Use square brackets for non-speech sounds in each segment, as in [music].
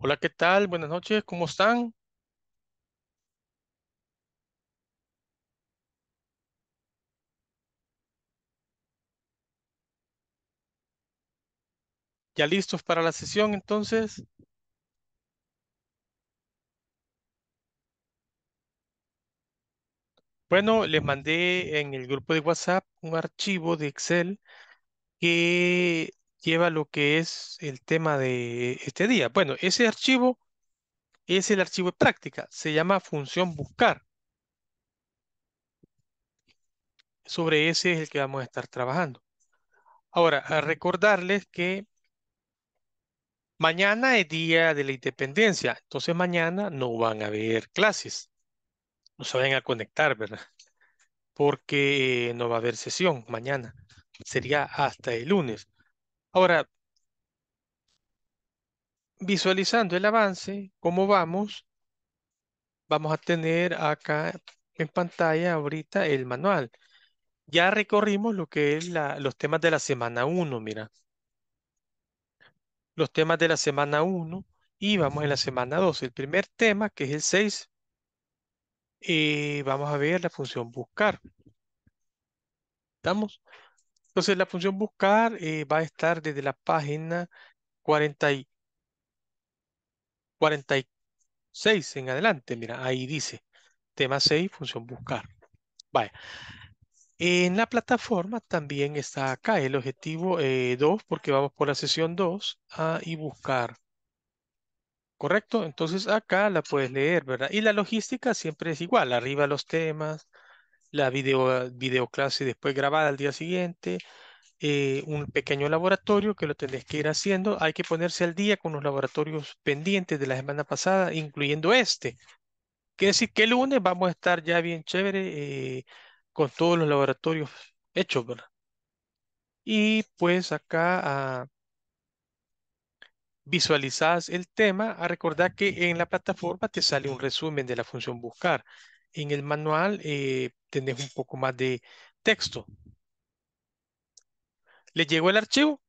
Hola, ¿qué tal? Buenas noches, ¿cómo están? ¿Ya listos para la sesión entonces? Bueno, les mandé en el grupo de WhatsApp un archivo de Excel que lleva lo que es el tema de este día. Bueno, ese archivo es el archivo de práctica, se llama función buscar. Sobre ese es el que vamos a estar trabajando. Ahora, a recordarles que mañana es día de la independencia, entonces mañana no van a haber clases. No se vayan a conectar, ¿verdad? Porque eh, no va a haber sesión mañana. Sería hasta el lunes. Ahora, visualizando el avance, cómo vamos, vamos a tener acá en pantalla ahorita el manual. Ya recorrimos lo que es los temas de la semana 1, mira. Los temas de la semana 1 y vamos en la semana 2. El primer tema, que es el 6, Y eh, vamos a ver la función buscar. ¿Estamos? Entonces la función buscar eh, va a estar desde la página 40 46 en adelante. Mira, ahí dice tema 6, función buscar. Vaya. En la plataforma también está acá el objetivo 2, eh, porque vamos por la sesión 2 ah, y buscar. ¿Correcto? Entonces acá la puedes leer, ¿verdad? Y la logística siempre es igual, arriba los temas, la video, videoclase después grabada al día siguiente, eh, un pequeño laboratorio que lo tenés que ir haciendo. Hay que ponerse al día con los laboratorios pendientes de la semana pasada, incluyendo este. Quiere decir que el lunes vamos a estar ya bien chévere eh, con todos los laboratorios hechos, ¿verdad? Y pues acá... Ah, visualizás visualizas el tema, a recordar que en la plataforma te sale un resumen de la función buscar. En el manual eh, tenés un poco más de texto. ¿Le llegó el archivo?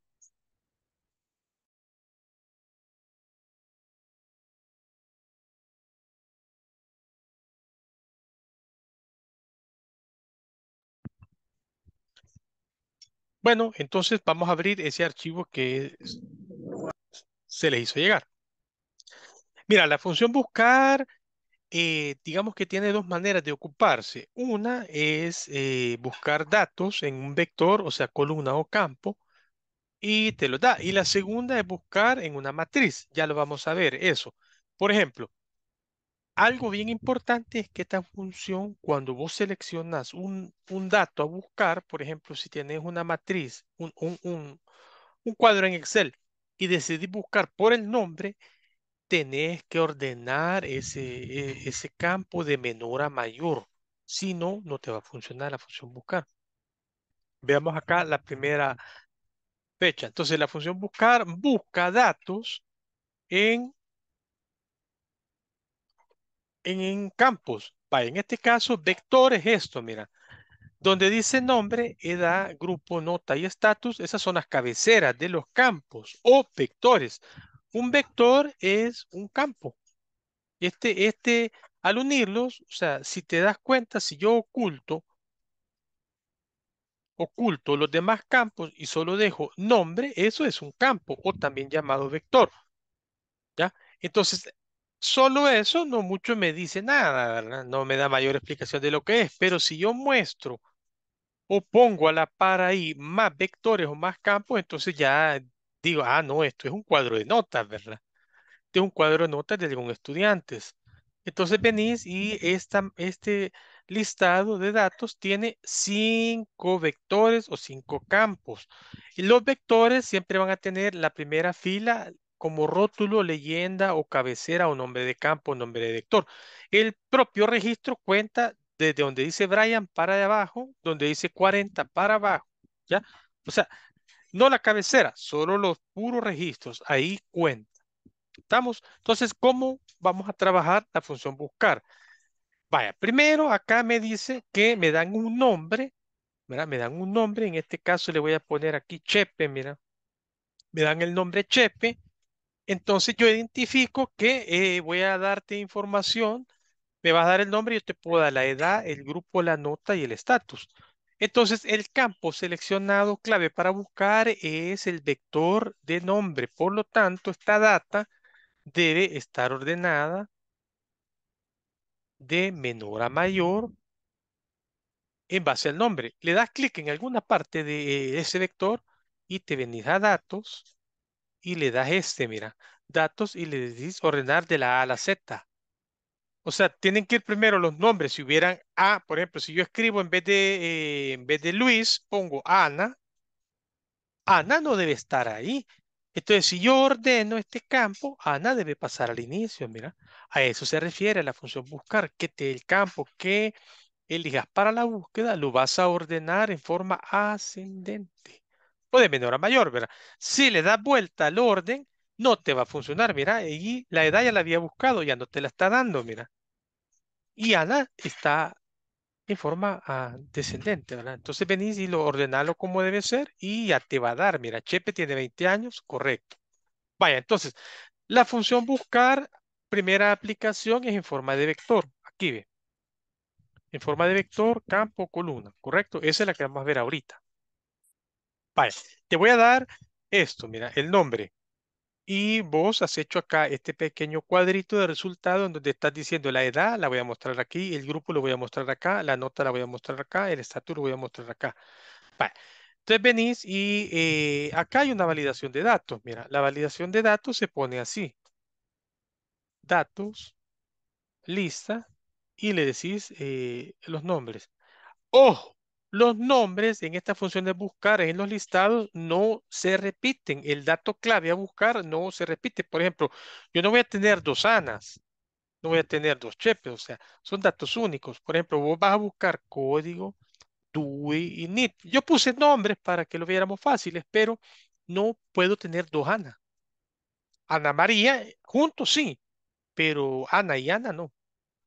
Bueno, entonces vamos a abrir ese archivo que se le hizo llegar. Mira, la función buscar eh, digamos que tiene dos maneras de ocuparse. Una es eh, buscar datos en un vector, o sea, columna o campo, y te lo da. Y la segunda es buscar en una matriz. Ya lo vamos a ver eso. Por ejemplo, algo bien importante es que esta función, cuando vos seleccionas un, un dato a buscar, por ejemplo, si tienes una matriz, un, un cuadro en Excel, y decidís buscar por el nombre, tenés que ordenar ese, e, ese campo de menor a mayor. Si no, no te va a funcionar la función buscar. Veamos acá la primera fecha. Entonces, la función buscar busca datos en, en, en campos. En este caso, vector esto, mira. Donde dice nombre, edad, grupo, nota y estatus, esas son las cabeceras de los campos o vectores. Un vector es un campo. Este, este, al unirlos, o sea, si te das cuenta, si yo oculto, oculto los demás campos y solo dejo nombre, eso es un campo o también llamado vector. ¿Ya? Entonces, solo eso no mucho me dice nada, ¿verdad? No me da mayor explicación de lo que es, pero si yo muestro o pongo a la par ahí más vectores o más campos, entonces ya digo, ah, no, esto es un cuadro de notas, ¿verdad? de es un cuadro de notas de con estudiantes. Entonces venís y esta, este listado de datos tiene cinco vectores o cinco campos. Y los vectores siempre van a tener la primera fila como rótulo, leyenda o cabecera o nombre de campo, nombre de vector. El propio registro cuenta desde donde dice Brian para abajo, donde dice 40 para abajo, ¿ya? O sea, no la cabecera, solo los puros registros. Ahí cuenta. ¿Estamos? Entonces, ¿cómo vamos a trabajar la función buscar? Vaya, primero acá me dice que me dan un nombre, Me dan un nombre, en este caso le voy a poner aquí Chepe, mira. Me dan el nombre Chepe. Entonces yo identifico que eh, voy a darte información, me vas a dar el nombre, yo te puedo dar la edad, el grupo, la nota y el estatus. Entonces, el campo seleccionado clave para buscar es el vector de nombre. Por lo tanto, esta data debe estar ordenada de menor a mayor en base al nombre. Le das clic en alguna parte de ese vector y te venís a datos y le das este, mira, datos y le decís ordenar de la A a la Z. O sea, tienen que ir primero los nombres. Si hubieran A, por ejemplo, si yo escribo en vez de, eh, en vez de Luis, pongo Ana. Ana no debe estar ahí. Entonces, si yo ordeno este campo, Ana debe pasar al inicio, mira. A eso se refiere la función buscar, que te, el campo que elijas para la búsqueda lo vas a ordenar en forma ascendente. O de menor a mayor, ¿verdad? Si le das vuelta al orden, no te va a funcionar, mira, y la edad ya la había buscado, ya no te la está dando, mira. Y Ana está en forma ah, descendente, ¿verdad? Entonces venís y lo ordenalo como debe ser y ya te va a dar, mira, Chepe tiene 20 años, correcto. Vaya, entonces, la función buscar, primera aplicación es en forma de vector, aquí ve. En forma de vector, campo, columna, ¿correcto? Esa es la que vamos a ver ahorita. Vaya, te voy a dar esto, mira, el nombre, y vos has hecho acá este pequeño cuadrito de resultado en donde estás diciendo la edad la voy a mostrar aquí, el grupo lo voy a mostrar acá, la nota la voy a mostrar acá, el estatus lo voy a mostrar acá. Entonces venís y eh, acá hay una validación de datos. Mira, la validación de datos se pone así. Datos, lista, y le decís eh, los nombres. ¡Ojo! Los nombres en esta función de buscar en los listados no se repiten. El dato clave a buscar no se repite. Por ejemplo, yo no voy a tener dos Anas, no voy a tener dos Chepes, o sea, son datos únicos. Por ejemplo, vos vas a buscar código, DUI y NIT. Yo puse nombres para que lo viéramos fáciles, pero no puedo tener dos Anas. Ana María, eh, juntos sí, pero Ana y Ana no.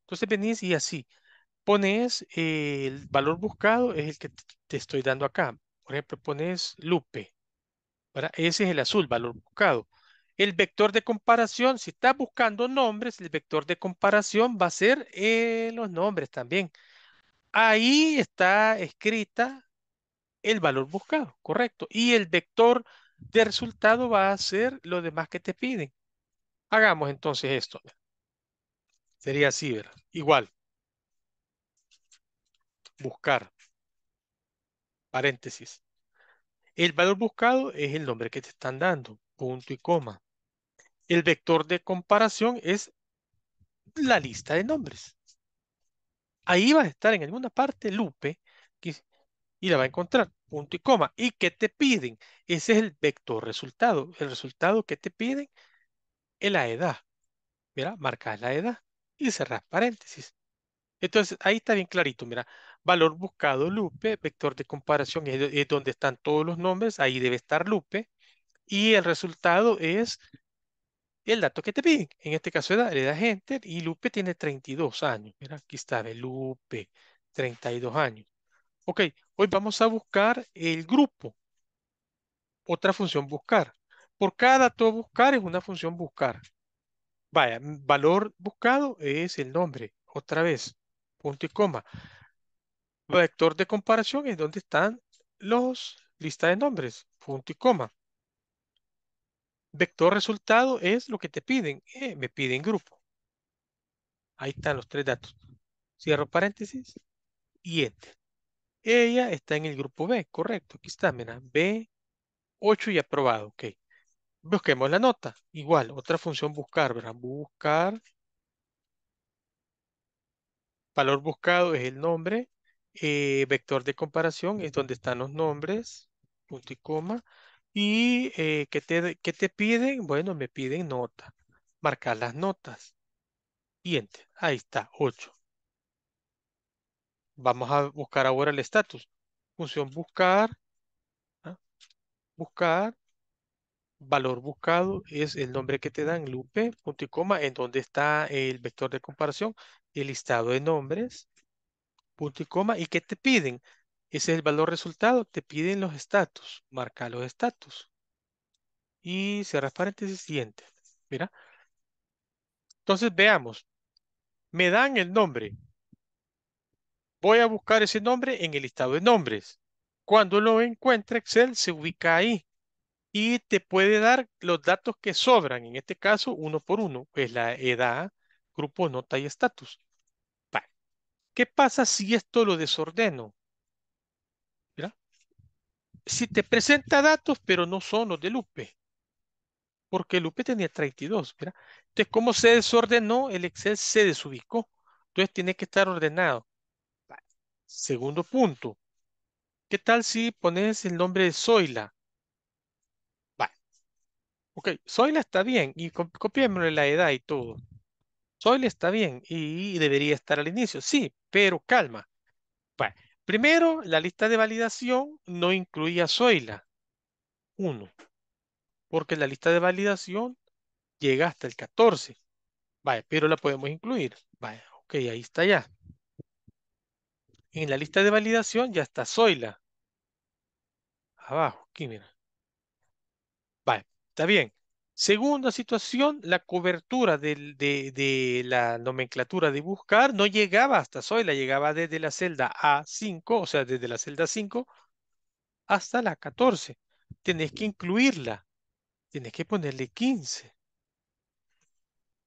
Entonces venís y así pones el valor buscado, es el que te estoy dando acá. Por ejemplo, pones Lupe. ¿verdad? Ese es el azul, valor buscado. El vector de comparación, si estás buscando nombres, el vector de comparación va a ser eh, los nombres también. Ahí está escrita el valor buscado, correcto. Y el vector de resultado va a ser lo demás que te piden. Hagamos entonces esto. Sería así, ¿verdad? Igual buscar, paréntesis. El valor buscado es el nombre que te están dando, punto y coma. El vector de comparación es la lista de nombres. Ahí va a estar en alguna parte Lupe y la va a encontrar, punto y coma. ¿Y qué te piden? Ese es el vector resultado. El resultado que te piden es la edad. Mira, marcas la edad y cerras paréntesis. Entonces, ahí está bien clarito, mira. Valor buscado Lupe, vector de comparación es, donde están todos los nombres, ahí debe estar Lupe. Y el resultado es el dato que te piden. En este caso edad, le da enter y Lupe tiene 32 años. Mira, aquí está, Lupe, 32 años. Ok, hoy vamos a buscar el grupo. Otra función buscar. Por cada dato buscar es una función buscar. Vaya, valor buscado es el nombre. Otra vez, punto y coma. Vector de comparación es donde están los listas de nombres, punto y coma. Vector resultado es lo que te piden. Eh, me piden grupo. Ahí están los tres datos. Cierro paréntesis y enter. Ella está en el grupo B, correcto. Aquí está, mira, B, 8 y aprobado, ok. Busquemos la nota. Igual, otra función buscar, ¿verdad? Buscar. Valor buscado es el nombre eh, vector de comparación es donde están los nombres, punto y coma. ¿Y eh, ¿qué, te, piden? Bueno, me piden nota. Marcar las notas. Y Ahí está, 8. Vamos a buscar ahora el estatus. Función buscar. ¿ah? Buscar. Valor buscado es el nombre que te dan, lupe, punto y coma, en donde está el vector de comparación, el listado de nombres punto y coma. ¿Y qué te piden? Ese es el valor resultado. Te piden los estatus. Marca los estatus. Y cierra paréntesis siguiente. Mira. Entonces veamos. Me dan el nombre. Voy a buscar ese nombre en el listado de nombres. Cuando lo encuentra Excel se ubica ahí y te puede dar los datos que sobran. En este caso, uno por uno, es la edad, grupo, nota y estatus. ¿Qué pasa si esto lo desordeno? Si te presenta datos, pero no son los de Lupe. Porque Lupe tenía 32, Entonces, ¿cómo se desordenó? El Excel se desubicó. Entonces, tiene que estar ordenado. Segundo punto. ¿Qué tal si pones el nombre de Zoila? Vale. Ok, Zoila está bien y copiémosle la edad y todo. Zoila está bien y, debería estar al inicio, sí, pero calma. primero, la lista de validación no incluía Soila. Uno, porque la lista de validación llega hasta el 14. Vale, pero la podemos incluir. Vale, ok, ahí está ya. En la lista de validación ya está Zoila. Abajo, aquí mira. Vale, está bien. Segunda situación, la cobertura de, la nomenclatura de buscar no llegaba hasta la llegaba desde la celda A5, o sea, desde la celda 5 hasta la 14. Tenés que incluirla, tenés que ponerle 15.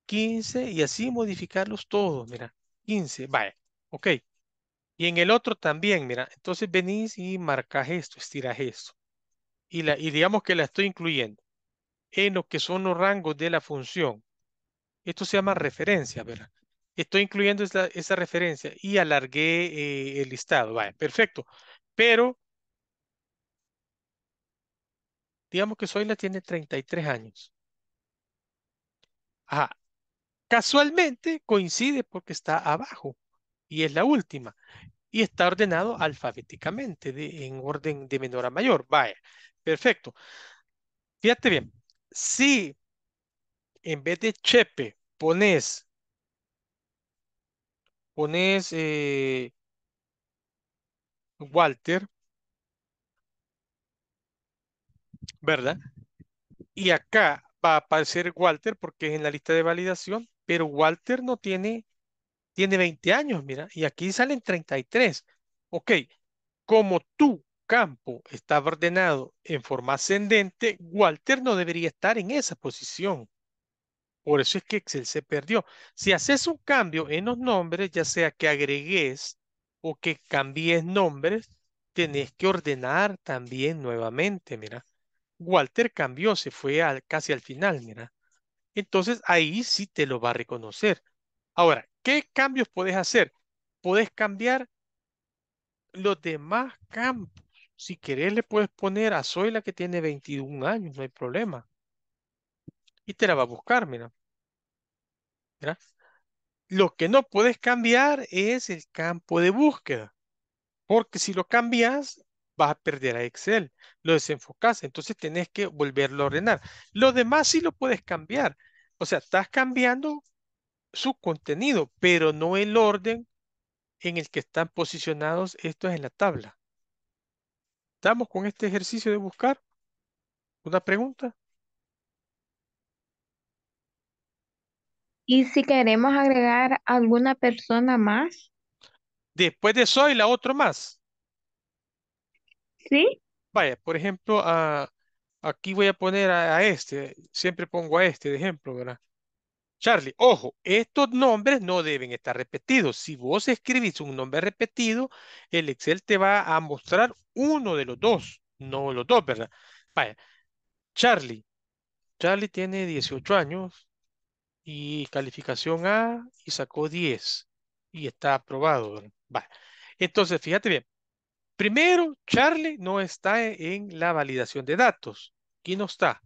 15 y así modificarlos todos, mira, 15, vaya, ok. Y en el otro también, mira, entonces venís y marcas esto, estiras esto. y digamos que la estoy incluyendo en lo que son los rangos de la función. Esto se llama referencia, ¿verdad? Estoy incluyendo esa, referencia y alargué eh, el listado. Vaya, perfecto. Pero, digamos que Zoila tiene 33 años. Ajá. Casualmente coincide porque está abajo y es la última. Y está ordenado alfabéticamente, en orden de menor a mayor. Vaya, perfecto. Fíjate bien, si en vez de chepe pones, pones eh, Walter, ¿verdad? Y acá va a aparecer Walter porque es en la lista de validación, pero Walter no tiene, tiene 20 años, mira, y aquí salen 33. Ok, como tú campo estaba ordenado en forma ascendente, Walter no debería estar en esa posición. Por eso es que Excel se perdió. Si haces un cambio en los nombres, ya sea que agregues o que cambies nombres, tenés que ordenar también nuevamente, mira. Walter cambió, se fue casi al final, mira. Entonces ahí sí te lo va a reconocer. Ahora, ¿qué cambios puedes hacer? Puedes cambiar los demás campos. Si querés, le puedes poner a Zoila que tiene 21 años, no hay problema. Y te la va a buscar, mira. Lo que no puedes cambiar es el campo de búsqueda. Porque si lo cambias, vas a perder a Excel. Lo desenfocas, entonces tenés que volverlo a ordenar. Lo demás sí lo puedes cambiar. O sea, estás cambiando su contenido, pero no el orden en el que están posicionados estos en la tabla. Estamos con este ejercicio de buscar una pregunta. ¿Y si queremos agregar alguna persona más? Después de soy, la otra más. ¿Sí? Vaya, por ejemplo, a, aquí voy a poner a, a, este. Siempre pongo a este de ejemplo, ¿verdad? Charlie, ojo, estos nombres no deben estar repetidos. Si vos escribís un nombre repetido, el Excel te va a mostrar uno de los dos, no los dos, ¿verdad? Vaya, Charlie. Charlie tiene 18 años y calificación A y sacó 10 y está aprobado. Entonces, fíjate bien. Primero, Charlie no está en la validación de datos. Aquí no está.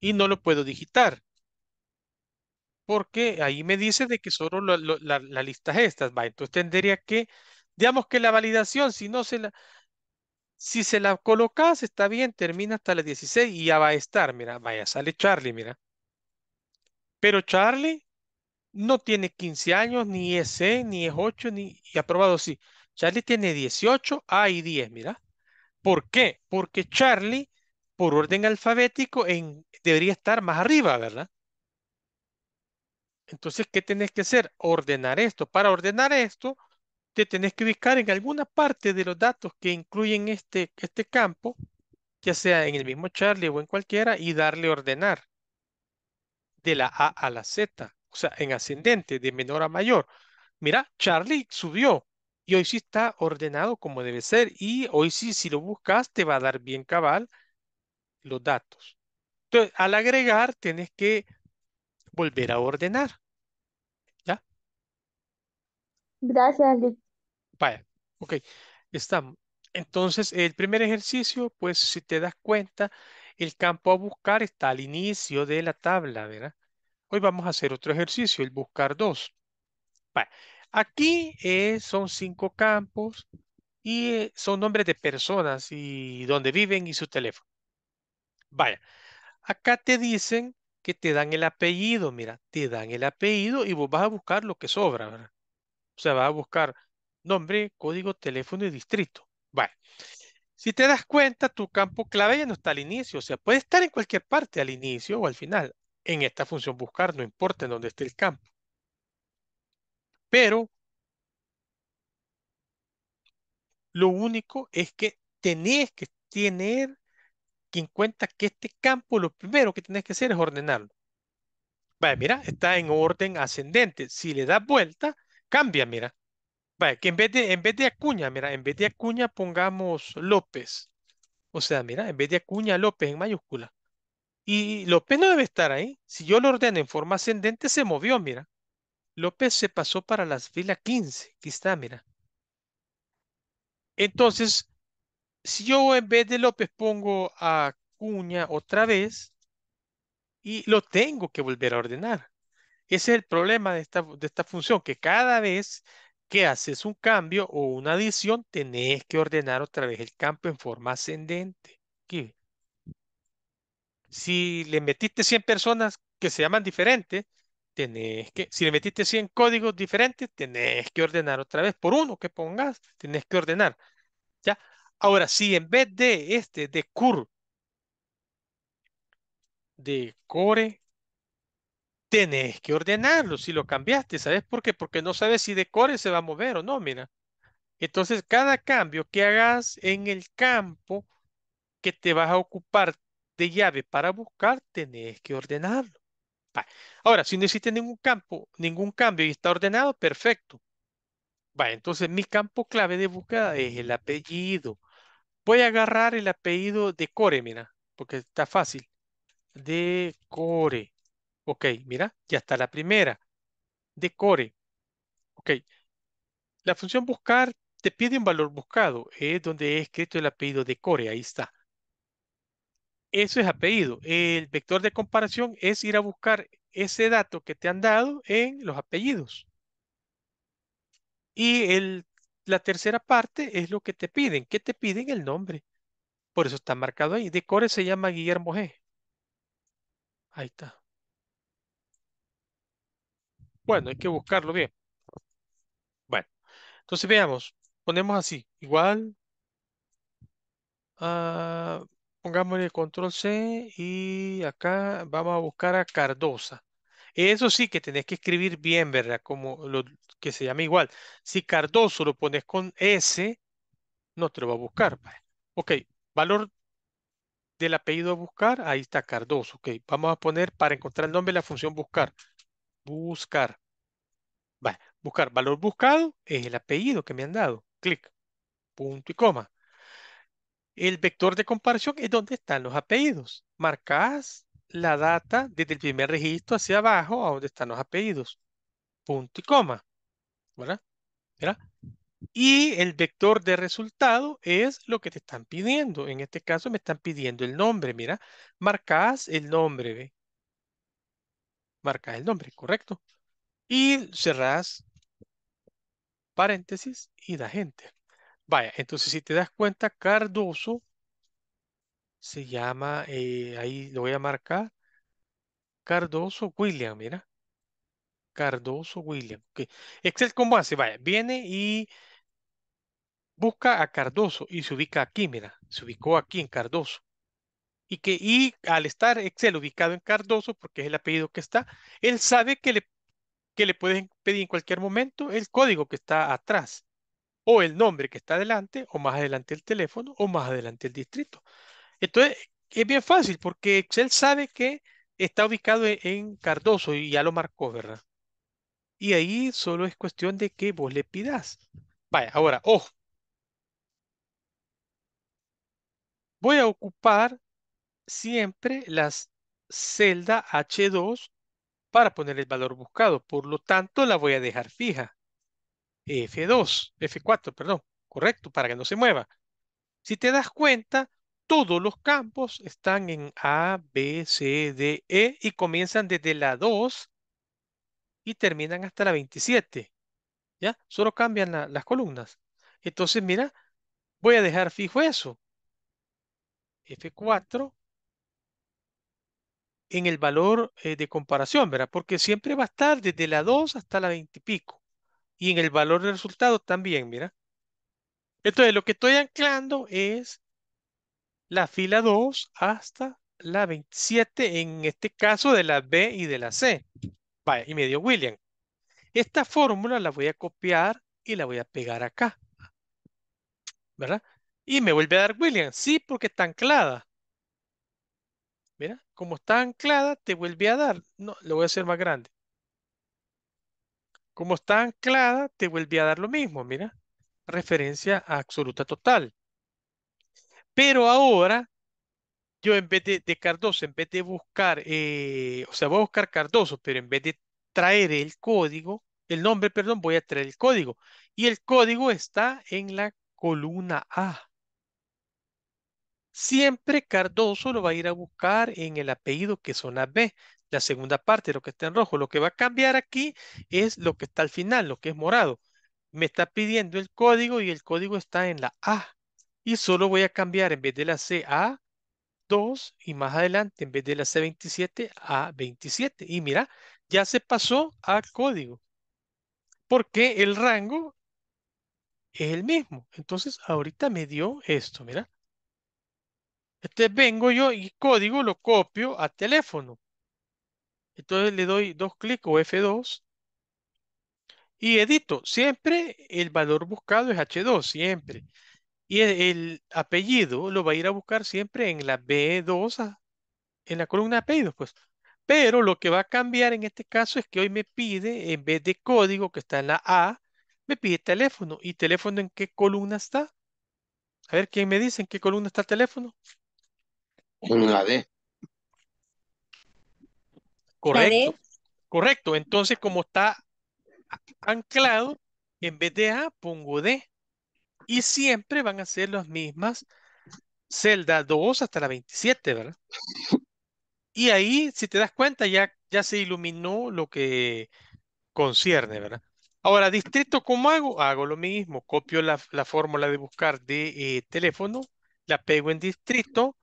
Y no lo puedo digitar porque ahí me dice de que solo la, lista es esta, va. Entonces tendría que, digamos que la validación, si no se la, si se la colocas, está bien, termina hasta las 16 y ya va a estar, mira, vaya, sale Charlie, mira. Pero Charlie no tiene 15 años, ni es 6, ni es 8, ni y aprobado sí. Charlie tiene 18, A y 10, mira. ¿Por qué? Porque Charlie, por orden alfabético, en, debería estar más arriba, ¿verdad? Entonces, ¿qué tenés que hacer? Ordenar esto. Para ordenar esto, te tenés que ubicar en alguna parte de los datos que incluyen este, este campo, ya sea en el mismo Charlie o en cualquiera, y darle ordenar de la A a la Z, o sea, en ascendente, de menor a mayor. Mira, Charlie subió y hoy sí está ordenado como debe ser y hoy sí, si lo buscas, te va a dar bien cabal los datos. Entonces, al agregar, tenés que volver a ordenar. ¿Ya? Gracias, Vaya, ok. Estamos. Entonces, el primer ejercicio, pues si te das cuenta, el campo a buscar está al inicio de la tabla, ¿verdad? Hoy vamos a hacer otro ejercicio, el buscar dos. Vaya. Aquí eh, son cinco campos y eh, son nombres de personas y donde viven y su teléfono. Vaya, acá te dicen que te dan el apellido, mira, te dan el apellido y vos vas a buscar lo que sobra, ¿verdad? O sea, vas a buscar nombre, código, teléfono y distrito. Vale. Si te das cuenta, tu campo clave ya no está al inicio, o sea, puede estar en cualquier parte, al inicio o al final. En esta función buscar, no importa en dónde esté el campo. Pero lo único es que tenés que tener que cuenta que este campo lo primero que tienes que hacer es ordenarlo. Vaya, mira, está en orden ascendente. Si le das vuelta, cambia, mira. Vaya, que en vez de, en vez de Acuña, mira, en vez de Acuña pongamos López. O sea, mira, en vez de Acuña, López en mayúscula. Y López no debe estar ahí. Si yo lo ordeno en forma ascendente, se movió, mira. López se pasó para las filas 15. Aquí está, mira. Entonces, si yo en vez de López pongo a Cuña otra vez y lo tengo que volver a ordenar. Ese es el problema de esta, de esta función, que cada vez que haces un cambio o una adición, tenés que ordenar otra vez el campo en forma ascendente. Si le metiste 100 personas que se llaman diferentes, tenés que, si le metiste 100 códigos diferentes, tenés que ordenar otra vez por uno que pongas, tenés que ordenar. ¿Ya? Ahora, si en vez de este, de cur, de core, tenés que ordenarlo si lo cambiaste. ¿Sabes por qué? Porque no sabes si de core se va a mover o no, mira. Entonces, cada cambio que hagas en el campo que te vas a ocupar de llave para buscar, tenés que ordenarlo. Ahora, si no existe ningún campo, ningún cambio y está ordenado, perfecto. Va, entonces mi campo clave de búsqueda es el apellido. Voy a agarrar el apellido de Core, mira, porque está fácil. De Core. Ok, mira, ya está la primera. De Core. Ok. La función buscar te pide un valor buscado. Es donde he escrito el apellido de Core. Ahí está. Eso es apellido. El vector de comparación es ir a buscar ese dato que te han dado en los apellidos. Y el la tercera parte es lo que te piden. ¿Qué te piden? El nombre. Por eso está marcado ahí. De core se llama Guillermo G. Ahí está. Bueno, hay que buscarlo bien. Bueno, entonces veamos. Ponemos así. Igual. Pongamos ah, pongámosle control C y acá vamos a buscar a Cardosa. Eso sí que tenés que escribir bien, ¿verdad? Como lo que se llama igual. Si Cardoso lo pones con S, no te lo va a buscar. Pues. Ok, valor del apellido a buscar, ahí está Cardoso. Ok, vamos a poner para encontrar el nombre la función buscar. Buscar. Vale, buscar. Valor buscado es el apellido que me han dado. Clic. Punto y coma. El vector de comparación es donde están los apellidos. Marcas la data desde el primer registro hacia abajo, a donde están los apellidos. Punto y coma. ¿Verdad? ¿Verdad? Y el vector de resultado es lo que te están pidiendo. En este caso me están pidiendo el nombre, mira. Marcas el nombre, ¿ve? Marcas el nombre, correcto. Y cerrás paréntesis y da gente. Vaya, entonces si te das cuenta, Cardoso se llama, eh, ahí lo voy a marcar, Cardoso William, mira. Cardoso William. Excel, ¿cómo hace? Vaya, viene y busca a Cardoso y se ubica aquí, mira. Se ubicó aquí en Cardoso. Y que y al estar Excel ubicado en Cardoso, porque es el apellido que está, él sabe que le, que le pueden pedir en cualquier momento el código que está atrás, o el nombre que está adelante, o más adelante el teléfono, o más adelante el distrito. Entonces, es bien fácil porque Excel sabe que está ubicado e-, en Cardoso y ya lo marcó, ¿verdad? Y ahí solo es cuestión de que vos le pidas. Vaya, ahora, ojo. Voy a ocupar siempre la celda H2 para poner el valor buscado. Por lo tanto, la voy a dejar fija. F2, F4, perdón, correcto, para que no se mueva. Si te das cuenta, todos los campos están en A, B, C, D, E y comienzan desde la 2 y terminan hasta la 27. ¿Ya? Solo cambian las columnas. Entonces, mira, voy a dejar fijo eso. F4 en el valor eh, de comparación, ¿verdad? Porque siempre va a estar desde la 2 hasta la 20 y pico. Y en el valor de resultado también, mira. Entonces, lo que estoy anclando es la fila 2 hasta la 27, en este caso de la B y de la C. Vaya, y me dio William. Esta fórmula la voy a copiar y la voy a pegar acá. ¿Verdad? Y me vuelve a dar William. Sí, porque está anclada. Mira, como está anclada, te vuelve a dar. No, lo voy a hacer más grande. Como está anclada, te vuelve a dar lo mismo. Mira, referencia absoluta total. Pero ahora, yo en vez de, Cardoso, en vez de buscar, eh, o sea, voy a buscar Cardoso, pero en vez de traer el código, el nombre, perdón, voy a traer el código. Y el código está en la columna A. Siempre Cardoso lo va a ir a buscar en el apellido que es zona B, la segunda parte, lo que está en rojo. Lo que va a cambiar aquí es lo que está al final, lo que es morado. Me está pidiendo el código y el código está en la A. Y solo voy a cambiar en vez de la C a 2 y más adelante en vez de la C27 a 27. Y mira, ya se pasó a código. Porque el rango es el mismo. Entonces ahorita me dio esto, mira. Entonces vengo yo y código lo copio a teléfono. Entonces le doy dos clics o F2 y edito. Siempre el valor buscado es H2, siempre. Y e, el, apellido lo va a ir a buscar siempre en la B2, en la columna de apellidos, pues. Pero lo que va a cambiar en este caso es que hoy me pide, en vez de código que está en la A, me pide teléfono. ¿Y teléfono en qué columna está? A ver, ¿quién me dice en qué columna está el teléfono? En la D. Correcto. Correcto. Entonces, como está anclado, en vez de A, pongo D. Y siempre van a ser las mismas celda 2 hasta la 27, ¿verdad? Y ahí, si te das cuenta, ya, ya se iluminó lo que concierne, ¿verdad? Ahora, distrito, ¿cómo hago? Hago lo mismo, copio la, fórmula de buscar de eh, teléfono, la pego en distrito.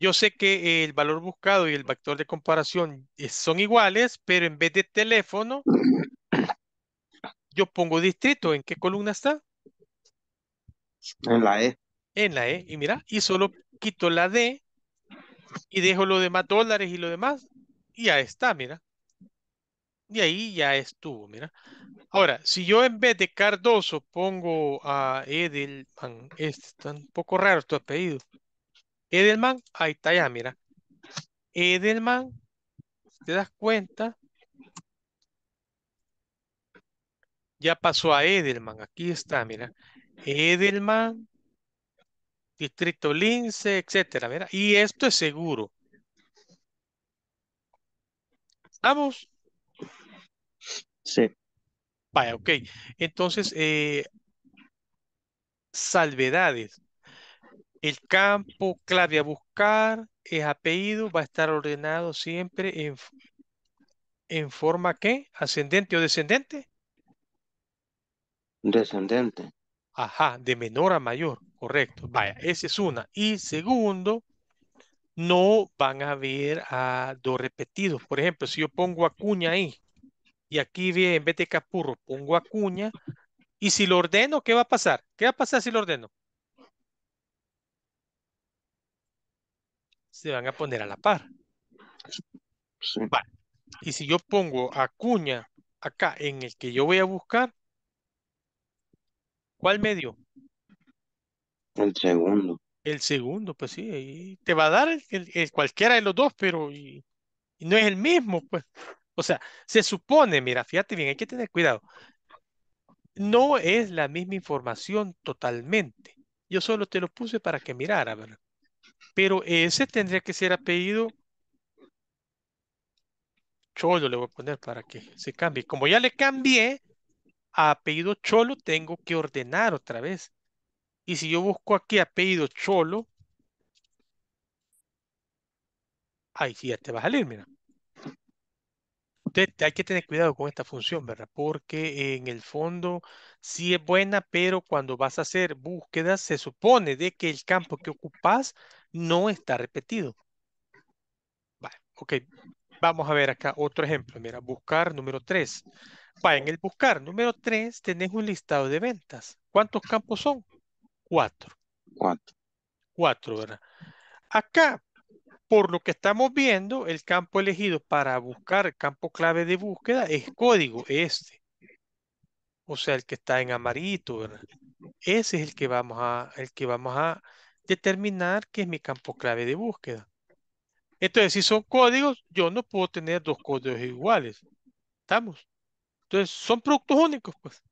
Yo sé que el valor buscado y el factor de comparación eh, son iguales, pero en vez de teléfono, yo pongo distrito. ¿En qué columna está? En la E. En la E, y mira, y solo quito la D y dejo lo demás dólares y lo demás, y ya está, mira. Y ahí ya estuvo, mira. Ahora, si yo en vez de Cardoso pongo a Edelman, este está un poco raro tu apellido. Edelman, ahí está ya, mira. Edelman, te das cuenta, ya pasó a Edelman, aquí está, mira. Edelman, Distrito Lince, etcétera, ¿verdad? Y esto es seguro. ¿vamos? Sí. Vaya, ok. Entonces, eh, salvedades. El campo clave a buscar es apellido, va a estar ordenado siempre en, en forma que ascendente o descendente. Descendente. Ajá, de menor a mayor, correcto. Vaya, esa es una. Y segundo, no van a haber a dos repetidos. Por ejemplo, si yo pongo Acuña ahí y aquí bien, en vez de Capurro pongo Acuña y si lo ordeno, ¿qué va a pasar? ¿Qué va a pasar si lo ordeno? Se van a poner a la par. Sí. Y si yo pongo Acuña acá en el que yo voy a buscar, ¿Cuál medio? El segundo. El segundo, pues sí, te va a dar el, cualquiera de los dos, pero y, no es el mismo, pues. O sea, se supone, mira, fíjate bien, hay que tener cuidado. No es la misma información totalmente. Yo solo te lo puse para que mirara, ¿verdad? Pero ese tendría que ser apellido Cholo, le voy a poner para que se cambie. Como ya le cambié, apellido Cholo tengo que ordenar otra vez. Y si yo busco aquí apellido Cholo, ahí sí ya te va a salir, mira. Usted, hay que tener cuidado con esta función, ¿verdad? Porque en el fondo sí es buena, pero cuando vas a hacer búsquedas, se supone de que el campo que ocupas no está repetido. Vale, ok. Vamos a ver acá otro ejemplo. Mira, buscar número 3 en el buscar. Número 3, tenés un listado de ventas. ¿Cuántos campos son? Cuatro. Cuatro. Cuatro, ¿verdad? Acá, por lo que estamos viendo, el campo elegido para buscar el campo clave de búsqueda es código, este. O sea, el que está en amarito, ¿verdad? Ese es el que vamos a, el que vamos a determinar que es mi campo clave de búsqueda. Entonces, si son códigos, yo no puedo tener dos códigos iguales. ¿Estamos? Entonces, son productos únicos, pues.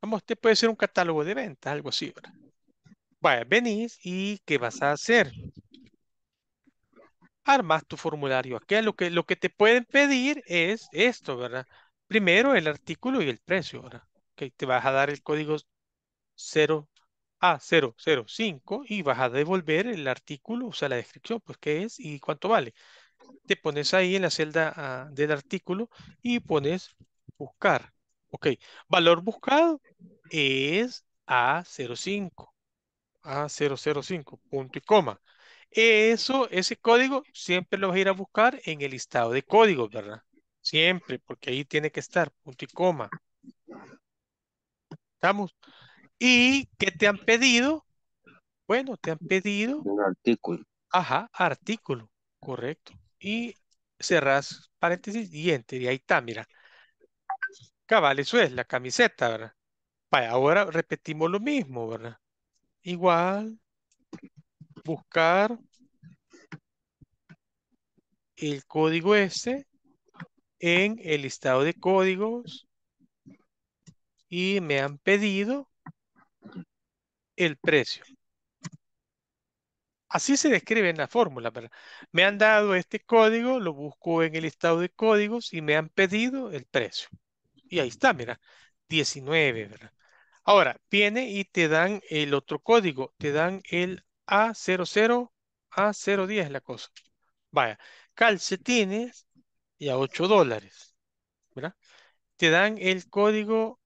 Vamos, Te este puede ser un catálogo de ventas, algo así, ¿verdad? Vaya, venís y ¿qué vas a hacer? Armas tu formulario. Aquí lo que, lo que te pueden pedir es esto, ¿verdad? Primero el artículo y el precio, ¿verdad? Que te vas a dar el código 0 a005 ah, y vas a devolver el artículo, o sea, la descripción, pues qué es y cuánto vale. Te pones ahí en la celda ah, del artículo y pones buscar. Ok, valor buscado es A05. A005, punto y coma. Eso, ese código, siempre lo vas a ir a buscar en el listado de códigos, ¿verdad? Siempre, porque ahí tiene que estar, punto y coma. ¿Estamos? ¿Y qué te han pedido? Bueno, te han pedido... Un artículo. Ajá, artículo, correcto. Y cerrás paréntesis, y enter, y ahí está, mira. Cabal, eso es, la camiseta, ¿verdad? ahora repetimos lo mismo, ¿verdad? Igual, buscar el código este en el listado de códigos y me han pedido el precio. Así se describe en la fórmula, ¿verdad? Me han dado este código, lo busco en el listado de códigos y me han pedido el precio. Y ahí está, mira, 19, ¿verdad? Ahora, viene y te dan el otro código, te dan el A00, A010 la cosa. Vaya, calcetines y a 8 dólares, ¿verdad? Te dan el código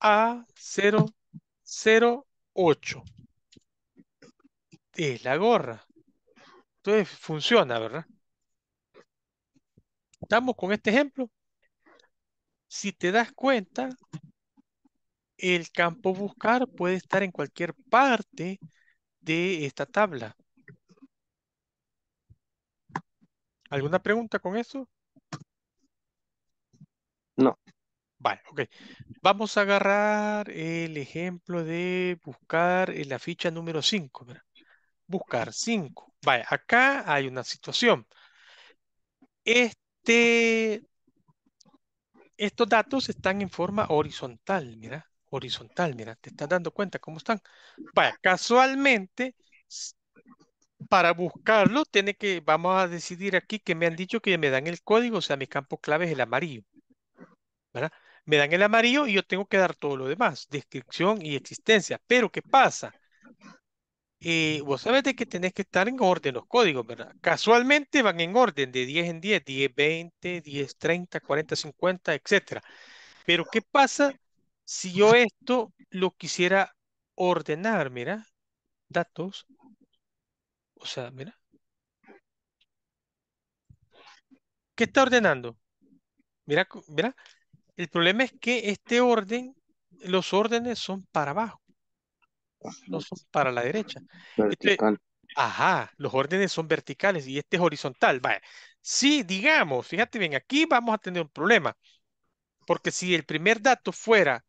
A008. Es la gorra. Entonces funciona, ¿verdad? Estamos con este ejemplo. Si te das cuenta, el campo buscar puede estar en cualquier parte de esta tabla. ¿Alguna pregunta con eso? No. Vale, ok. Vamos a agarrar el ejemplo de buscar en la ficha número 5. Buscar 5. Vaya, acá hay una situación. Este estos datos están en forma horizontal, mira, horizontal, mira, te estás dando cuenta cómo están. casualmente, para buscarlo, tiene que, vamos a decidir aquí que me han dicho que me dan el código, o sea, mi campo clave es el amarillo, ¿verdad? Me dan el amarillo y yo tengo que dar todo lo demás, descripción y existencia. Pero, ¿qué pasa? eh, vos sabés que tenés que estar en orden los códigos, ¿verdad? Casualmente van en orden de 10 en 10, 10, 20, 10, 30, 40, 50, etcétera. Pero ¿qué pasa si yo esto lo quisiera ordenar? Mira, datos. O sea, mira. ¿Qué está ordenando? Mira, mira. El problema es que este orden, los órdenes son para abajo no son para la derecha. Este ajá, los órdenes son verticales y este es horizontal. si digamos, fíjate bien, aquí vamos a tener un problema, porque si el primer dato fuera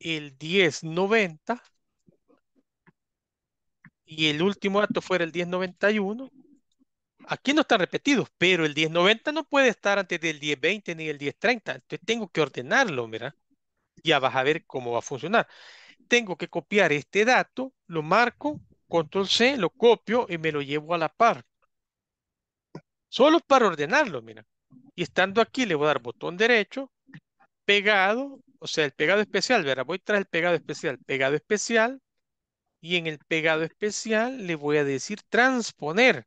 el 1090 y el último dato fuera el 1091, aquí no están repetidos, pero el 1090 no puede estar antes del 1020 ni el 1030, entonces tengo que ordenarlo, mira ya vas a ver cómo va a funcionar. Tengo que copiar este dato, lo marco, control C, lo copio y me lo llevo a la par. Solo para ordenarlo, mira. Y estando aquí le voy a dar botón derecho, pegado, o sea, el pegado especial, verá, voy tras el pegado especial, pegado especial, y en el pegado especial le voy a decir transponer.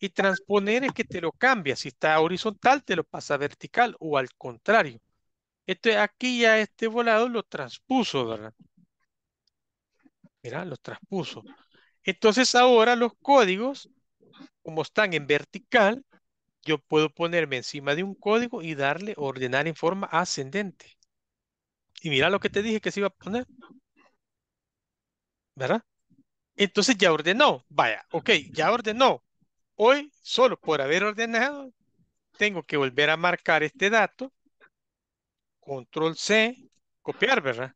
Y transponer es que te lo cambia. Si está horizontal, te lo pasa vertical o al contrario. Este, aquí ya este volado lo transpuso, ¿verdad? Mira, lo transpuso. Entonces ahora los códigos, como están en vertical, yo puedo ponerme encima de un código y darle ordenar en forma ascendente. Y mira lo que te dije que se iba a poner. ¿Verdad? Entonces ya ordenó. Vaya, ok, ya ordenó. Hoy, solo por haber ordenado, tengo que volver a marcar este dato control C, copiar, ¿verdad?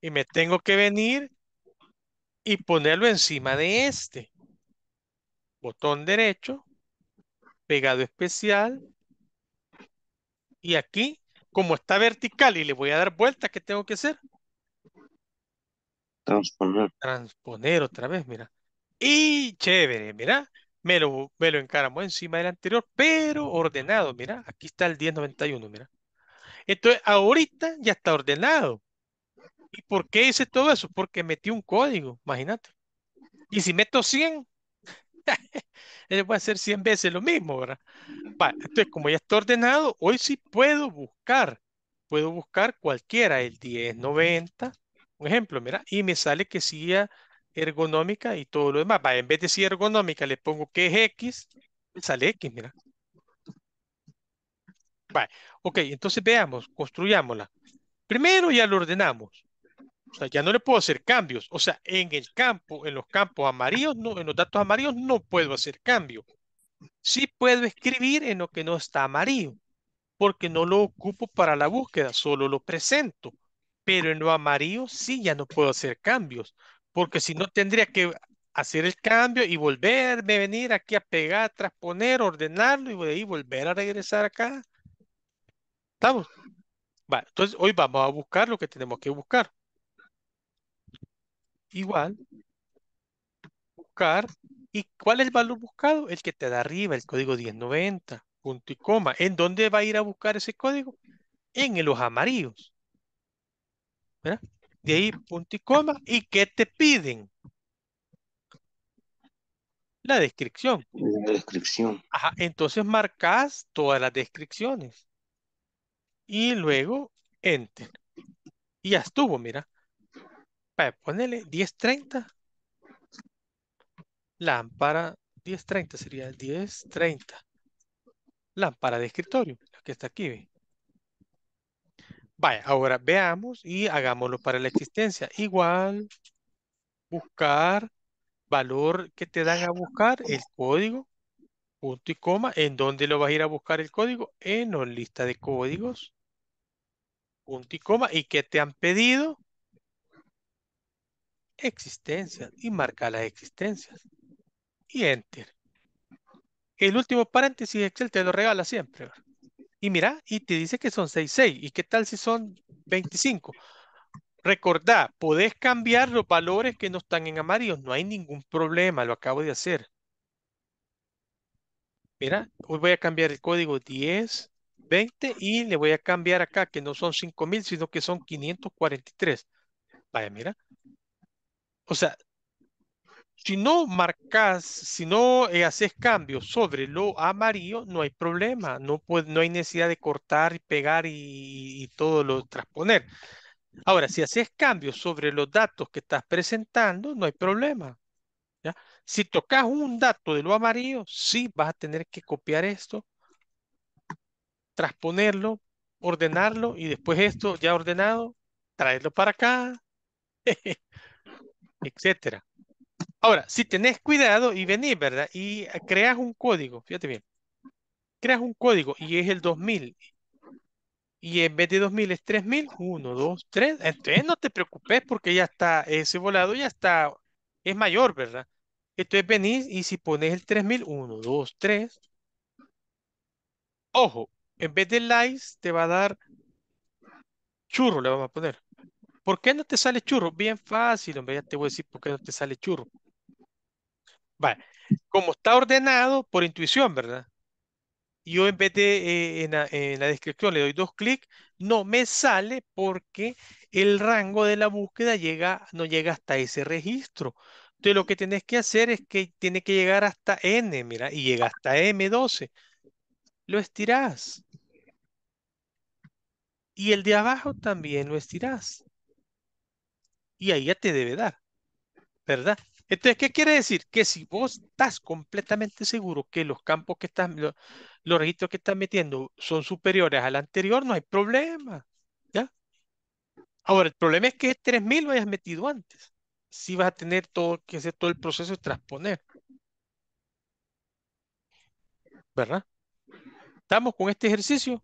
Y me tengo que venir y ponerlo encima de este. Botón derecho, pegado especial. Y aquí, como está vertical y le voy a dar vuelta, ¿qué tengo que hacer? Transponer. Transponer otra vez, mira. Y chévere, mira. Me lo, me lo encaramó encima del anterior, pero ordenado, mira. Aquí está el 1091, mira. Entonces, ahorita ya está ordenado. ¿Y por qué hice todo eso? Porque metí un código, imagínate. Y si meto 100, [laughs] eh, voy a hacer 100 veces lo mismo, ¿verdad? entonces, como ya está ordenado, hoy sí puedo buscar. Puedo buscar cualquiera, el 10, 90 un ejemplo, mira, y me sale que siga ergonómica y todo lo demás. en vez de silla ergonómica le pongo que es X, sale X, mira. Ok, entonces veamos, construyámosla. Primero ya lo ordenamos. O sea, ya no le puedo hacer cambios. O sea, en el campo, en los campos amarillos, no, en los datos amarillos no puedo hacer cambio. Sí puedo escribir en lo que no está amarillo, porque no lo ocupo para la búsqueda, solo lo presento. Pero en lo amarillo sí ya no puedo hacer cambios, porque si no tendría que hacer el cambio y volverme, venir aquí a pegar, transponer, ordenarlo y volver a regresar acá entonces hoy vamos a buscar lo que tenemos que buscar. Igual, buscar. ¿Y cuál es el valor buscado? El que te da arriba, el código 1090, punto y coma. ¿En dónde va a ir a buscar ese código? En los amarillos. ¿Verdad? De ahí, punto y coma. ¿Y qué te piden? La descripción. La descripción. entonces marcas todas las descripciones y luego enter. Y ya estuvo, mira. Para ponerle 10.30. Lámpara 10.30 sería 10.30. Lámpara de escritorio, la que está aquí. Vaya, ahora veamos y hagámoslo para la existencia. Igual, buscar, valor que te dan a buscar, el código, punto y coma. ¿En dónde lo vas a ir a buscar el código? En la lista de códigos punto y coma. ¿Y qué te han pedido? Existencias. Y marca las existencias. Y enter. El último paréntesis Excel te lo regala siempre. Y mira, y te dice que son 66 ¿Y qué tal si son 25? Recordá, podés cambiar los valores que no están en amarillo. No hay ningún problema, lo acabo de hacer. Mira, hoy voy a cambiar el código 10 y le voy a cambiar acá que no son 5.000, sino que son 543. Vaya, mira. O sea, si no marcas, si no eh, haces cambios sobre lo amarillo, no hay problema. No, no hay necesidad de cortar, y pegar y, todo lo transponer. Ahora, si haces cambios sobre los datos que estás presentando, no hay problema. Si tocas un dato de lo amarillo, sí vas a tener que copiar esto transponerlo, ordenarlo y después esto ya ordenado, traerlo para acá, [laughs] etcétera. Ahora, si tenés cuidado y venís, ¿verdad? Y creas un código, fíjate bien, creas un código y es el 2000 y en vez de 2000 es 3000, 1, 2, 3, entonces no te preocupes porque ya está ese volado, ya está, es mayor, ¿verdad? Entonces venís y si pones el 3000, 1, 2, 3, ojo, en vez de lights te va a dar churro, le vamos a poner. ¿Por qué no te sale churro? Bien fácil, hombre, ya te voy a decir por qué no te sale churro. Vale, como está ordenado por intuición, ¿verdad? Yo en vez de eh, en, la, descripción le doy dos clics, no me sale porque el rango de la búsqueda llega, no llega hasta ese registro. Entonces lo que tenés que hacer es que tiene que llegar hasta N, mira, y llega hasta M12 lo estirás. Y el de abajo también lo estirás. Y ahí ya te debe dar, ¿verdad? Entonces, ¿qué quiere decir? Que si vos estás completamente seguro que los campos que estás, los, registros que estás metiendo son superiores al anterior, no hay problema, ¿ya? Ahora, el problema es que 3000 lo hayas metido antes. Si vas a tener todo, que hacer todo el proceso de transponer. ¿Verdad? ¿Estamos con este ejercicio?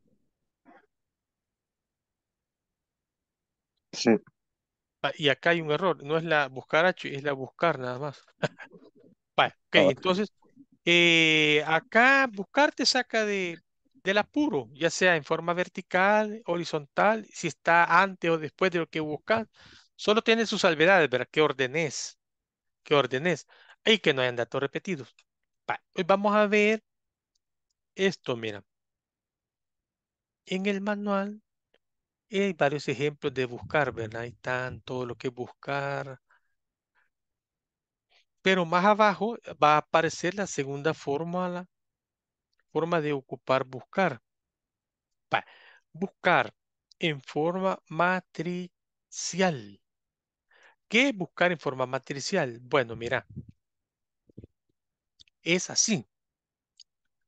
Sí. y acá hay un error, no es la buscar H, es la buscar nada más. vale, [laughs] okay, entonces, eh, acá buscar te saca de, del apuro, ya sea en forma vertical, horizontal, si está antes o después de lo que buscas. Solo tiene sus salvedades, ¿verdad? Que ordenes, que ordenes y que no hayan datos repetidos. hoy vamos a ver esto, mira. En el manual hay varios ejemplos de buscar, ¿verdad? Ahí están todo lo que buscar. Pero más abajo va a aparecer la segunda fórmula, forma de ocupar buscar. Buscar en forma matricial. ¿Qué es buscar en forma matricial? Bueno, mira, es así.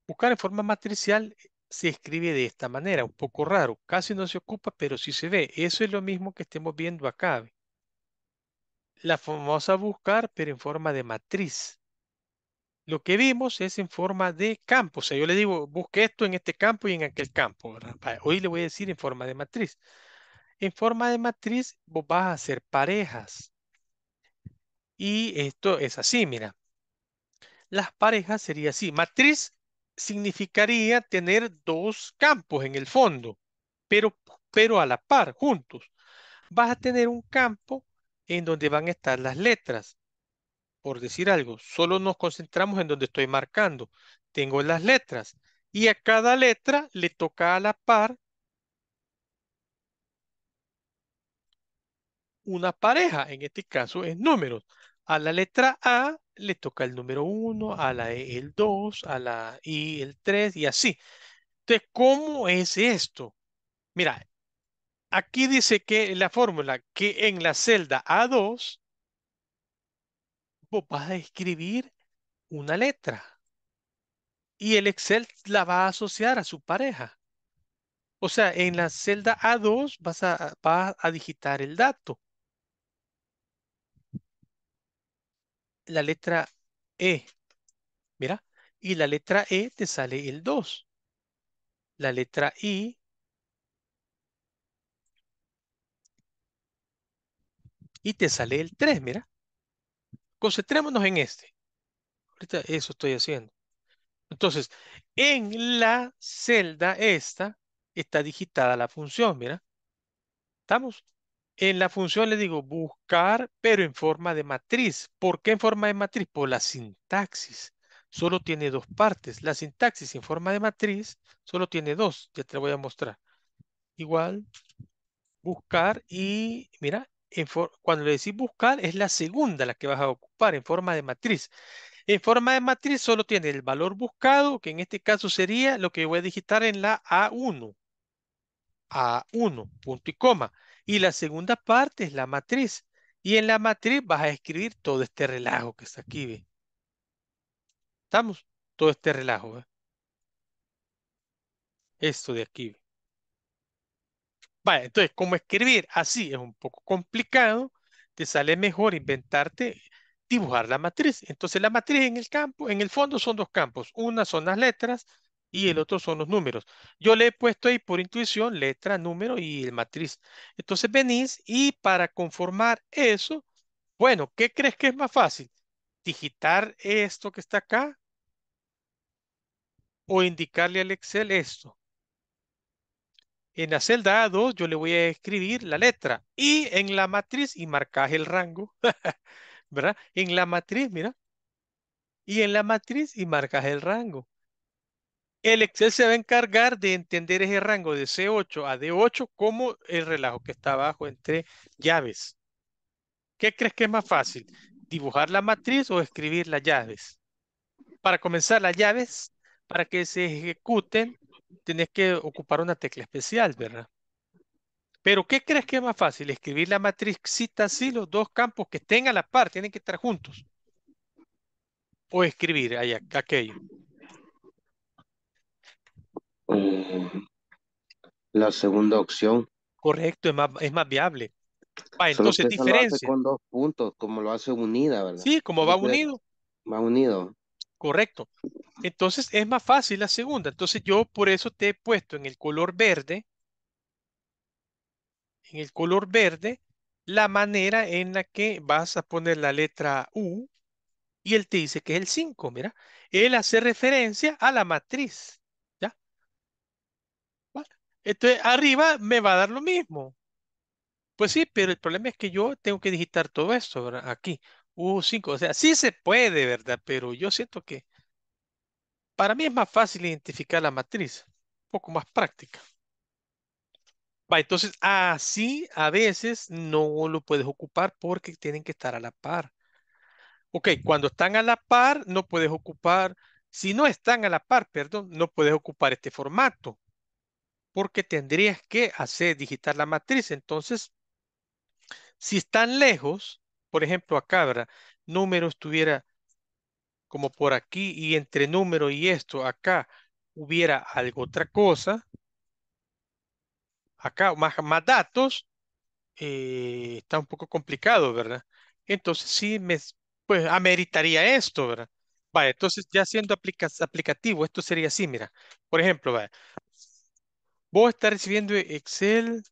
Buscar en forma matricial se escribe de esta manera, un poco raro, casi no se ocupa, pero sí se ve. Eso es lo mismo que estemos viendo acá. La famosa buscar, pero en forma de matriz. Lo que vimos es en forma de campo. O sea, yo le digo, busque esto en este campo y en aquel campo. Hoy le voy a decir en forma de matriz. En forma de matriz, vos vas a hacer parejas. Y esto es así, mira. Las parejas sería así. Matriz significaría tener dos campos en el fondo, pero, pero a la par, juntos. Vas a tener un campo en donde van a estar las letras. Por decir algo, solo nos concentramos en donde estoy marcando. Tengo las letras y a cada letra le toca a la par una pareja, en este caso es números. A la letra A le toca el número 1, a la E el 2, a la I el 3 y así. Entonces, ¿cómo es esto? Mira, aquí dice que la fórmula que en la celda A2 vos vas a escribir una letra y el Excel la va a asociar a su pareja. O sea, en la celda A2 vas a, vas a digitar el dato la letra E. Mira, y la letra E te sale el 2. La letra I. Y te sale el 3, mira. Concentrémonos en este. Ahorita eso estoy haciendo. Entonces, en la celda esta está digitada la función, mira. ¿Estamos? En la función le digo buscar, pero en forma de matriz. ¿Por qué en forma de matriz? Por la sintaxis. Solo tiene dos partes. La sintaxis en forma de matriz solo tiene dos. Ya te la voy a mostrar. Igual, buscar y, mira, cuando le decís buscar es la segunda la que vas a ocupar en forma de matriz. En forma de matriz solo tiene el valor buscado, que en este caso sería lo que voy a digitar en la A1. A1, punto y coma. Y la segunda parte es la matriz. Y en la matriz vas a escribir todo este relajo que está aquí, ¿ve? ¿Estamos? Todo este relajo, ¿eh? Esto de aquí, Vale, entonces, como escribir así es un poco complicado, te sale mejor inventarte dibujar la matriz. Entonces, la matriz en el campo, en el fondo son dos campos. Una son las letras y el otro son los números. Yo le he puesto ahí por intuición letra, número y el matriz. Entonces venís y para conformar eso, bueno, ¿qué crees que es más fácil? ¿Digitar esto que está acá? ¿O indicarle al Excel esto? En la celda A2 yo le voy a escribir la letra y en la matriz y marcas el rango, [laughs] ¿verdad? En la matriz, mira. Y en la matriz y marcas el rango. El Excel se va a encargar de entender ese rango de C8 a D8 como el relajo que está abajo entre llaves. ¿Qué crees que es más fácil? ¿Dibujar la matriz o escribir las llaves? Para comenzar las llaves, para que se ejecuten, tenés que ocupar una tecla especial, ¿verdad? Pero ¿qué crees que es más fácil? Escribir la matriz, cita así, los dos campos que estén a la par, tienen que estar juntos. O escribir aquello. Eh, la segunda opción. Correcto, es más, viable. entonces diferencia. con dos puntos, como lo hace unida, ¿verdad? Sí, como va unido. Va unido. Correcto. Entonces es más fácil la segunda. Entonces yo por eso te he puesto en el color verde, en el color verde, la manera en la que vas a poner la letra U y él te dice que es el 5, mira. Él hace referencia a la matriz. Entonces, arriba me va a dar lo mismo. Pues sí, pero el problema es que yo tengo que digitar todo esto, ¿verdad? Aquí, U5, uh, o sea, sí se puede, ¿verdad? Pero yo siento que para mí es más fácil identificar la matriz, un poco más práctica. Va, entonces, así a veces no lo puedes ocupar porque tienen que estar a la par. Ok, cuando están a la par, no puedes ocupar, si no están a la par, perdón, no puedes ocupar este formato porque tendrías que hacer digitar la matriz. Entonces, si están lejos, por ejemplo, acá, ¿verdad? Número estuviera como por aquí y entre número y esto, acá hubiera algo otra cosa. Acá más, datos. Eh, está un poco complicado, ¿verdad? Entonces sí, me, pues ameritaría esto, ¿verdad? Vale, entonces ya siendo aplicativo, esto sería así, mira. Por ejemplo, vale, Vos estás recibiendo Excel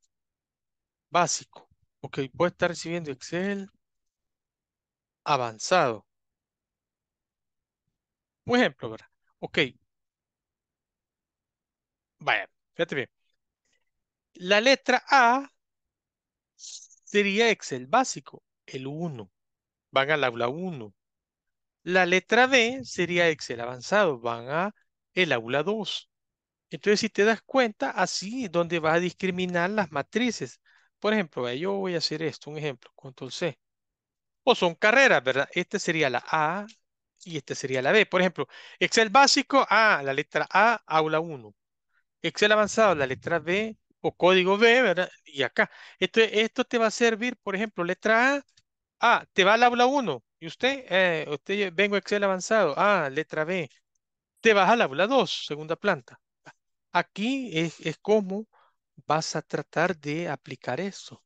básico. Ok, vos estar recibiendo Excel avanzado. Por ejemplo, ¿verdad? Ok. Vaya, fíjate bien. La letra A sería Excel básico, el 1. Van al aula 1. La letra B sería Excel avanzado, van a el aula 2. Entonces, si te das cuenta, así es donde vas a discriminar las matrices. Por ejemplo, yo voy a hacer esto, un ejemplo, control C. O son carreras, ¿verdad? Esta sería la A y esta sería la B. Por ejemplo, Excel básico, A, ah, la letra A, aula 1. Excel avanzado, la letra B o código B, ¿verdad? Y acá. Esto, esto te va a servir, por ejemplo, letra A, A, ah, te va al aula 1. Y usted, eh, usted vengo Excel avanzado, A, ah, letra B. Te vas al aula 2, segunda planta. Aquí es, es cómo vas a tratar de aplicar eso.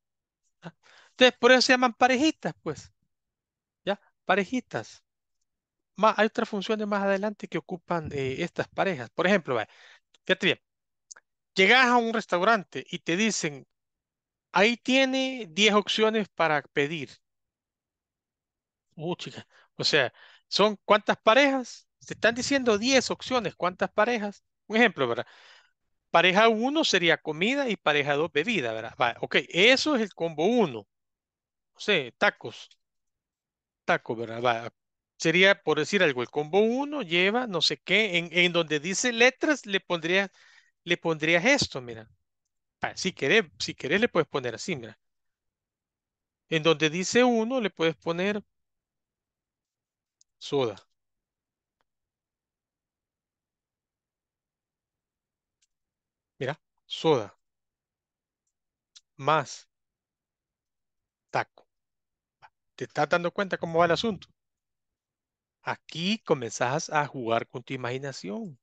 Entonces, por eso se llaman parejitas, pues. ¿Ya? Parejitas. hay otras funciones más adelante que ocupan eh, estas parejas. Por ejemplo, vaya, fíjate bien. Llegas a un restaurante y te dicen, ahí tiene 10 opciones para pedir. Uy, uh, chica. O sea, ¿son cuántas parejas? Te están diciendo 10 opciones, ¿cuántas parejas? Un ejemplo, ¿verdad? Pareja 1 sería comida y pareja 2 bebida, ¿verdad? ok, eso es el combo 1. No sé, tacos. Tacos, ¿verdad? sería, por decir algo, el combo 1 lleva no sé qué. En, donde dice letras le pondrías le esto, mira. si querés, si querés le puedes poner así, mira. En donde dice 1 le puedes poner soda. soda más taco. ¿Te estás dando cuenta cómo va el asunto? Aquí comenzás a jugar con tu imaginación.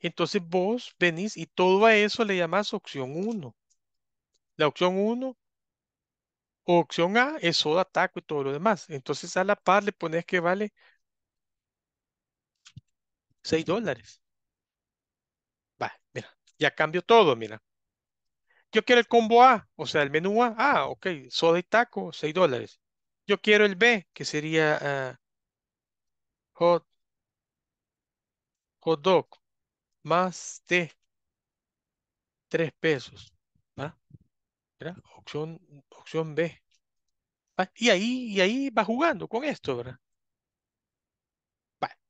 Entonces vos venís y todo a eso le llamás opción 1. La opción 1 o opción A es soda, taco y todo lo demás. Entonces a la par le pones que vale 6 dólares. Ya cambio todo, mira. Yo quiero el combo A, o sea, el menú A. Ah, ok, soda y taco, 6 dólares. Yo quiero el B, que sería ah, hot, hot dog, más de 3 pesos. ¿verdad? Opción, opción B. Y ahí, y ahí va jugando con esto, ¿verdad?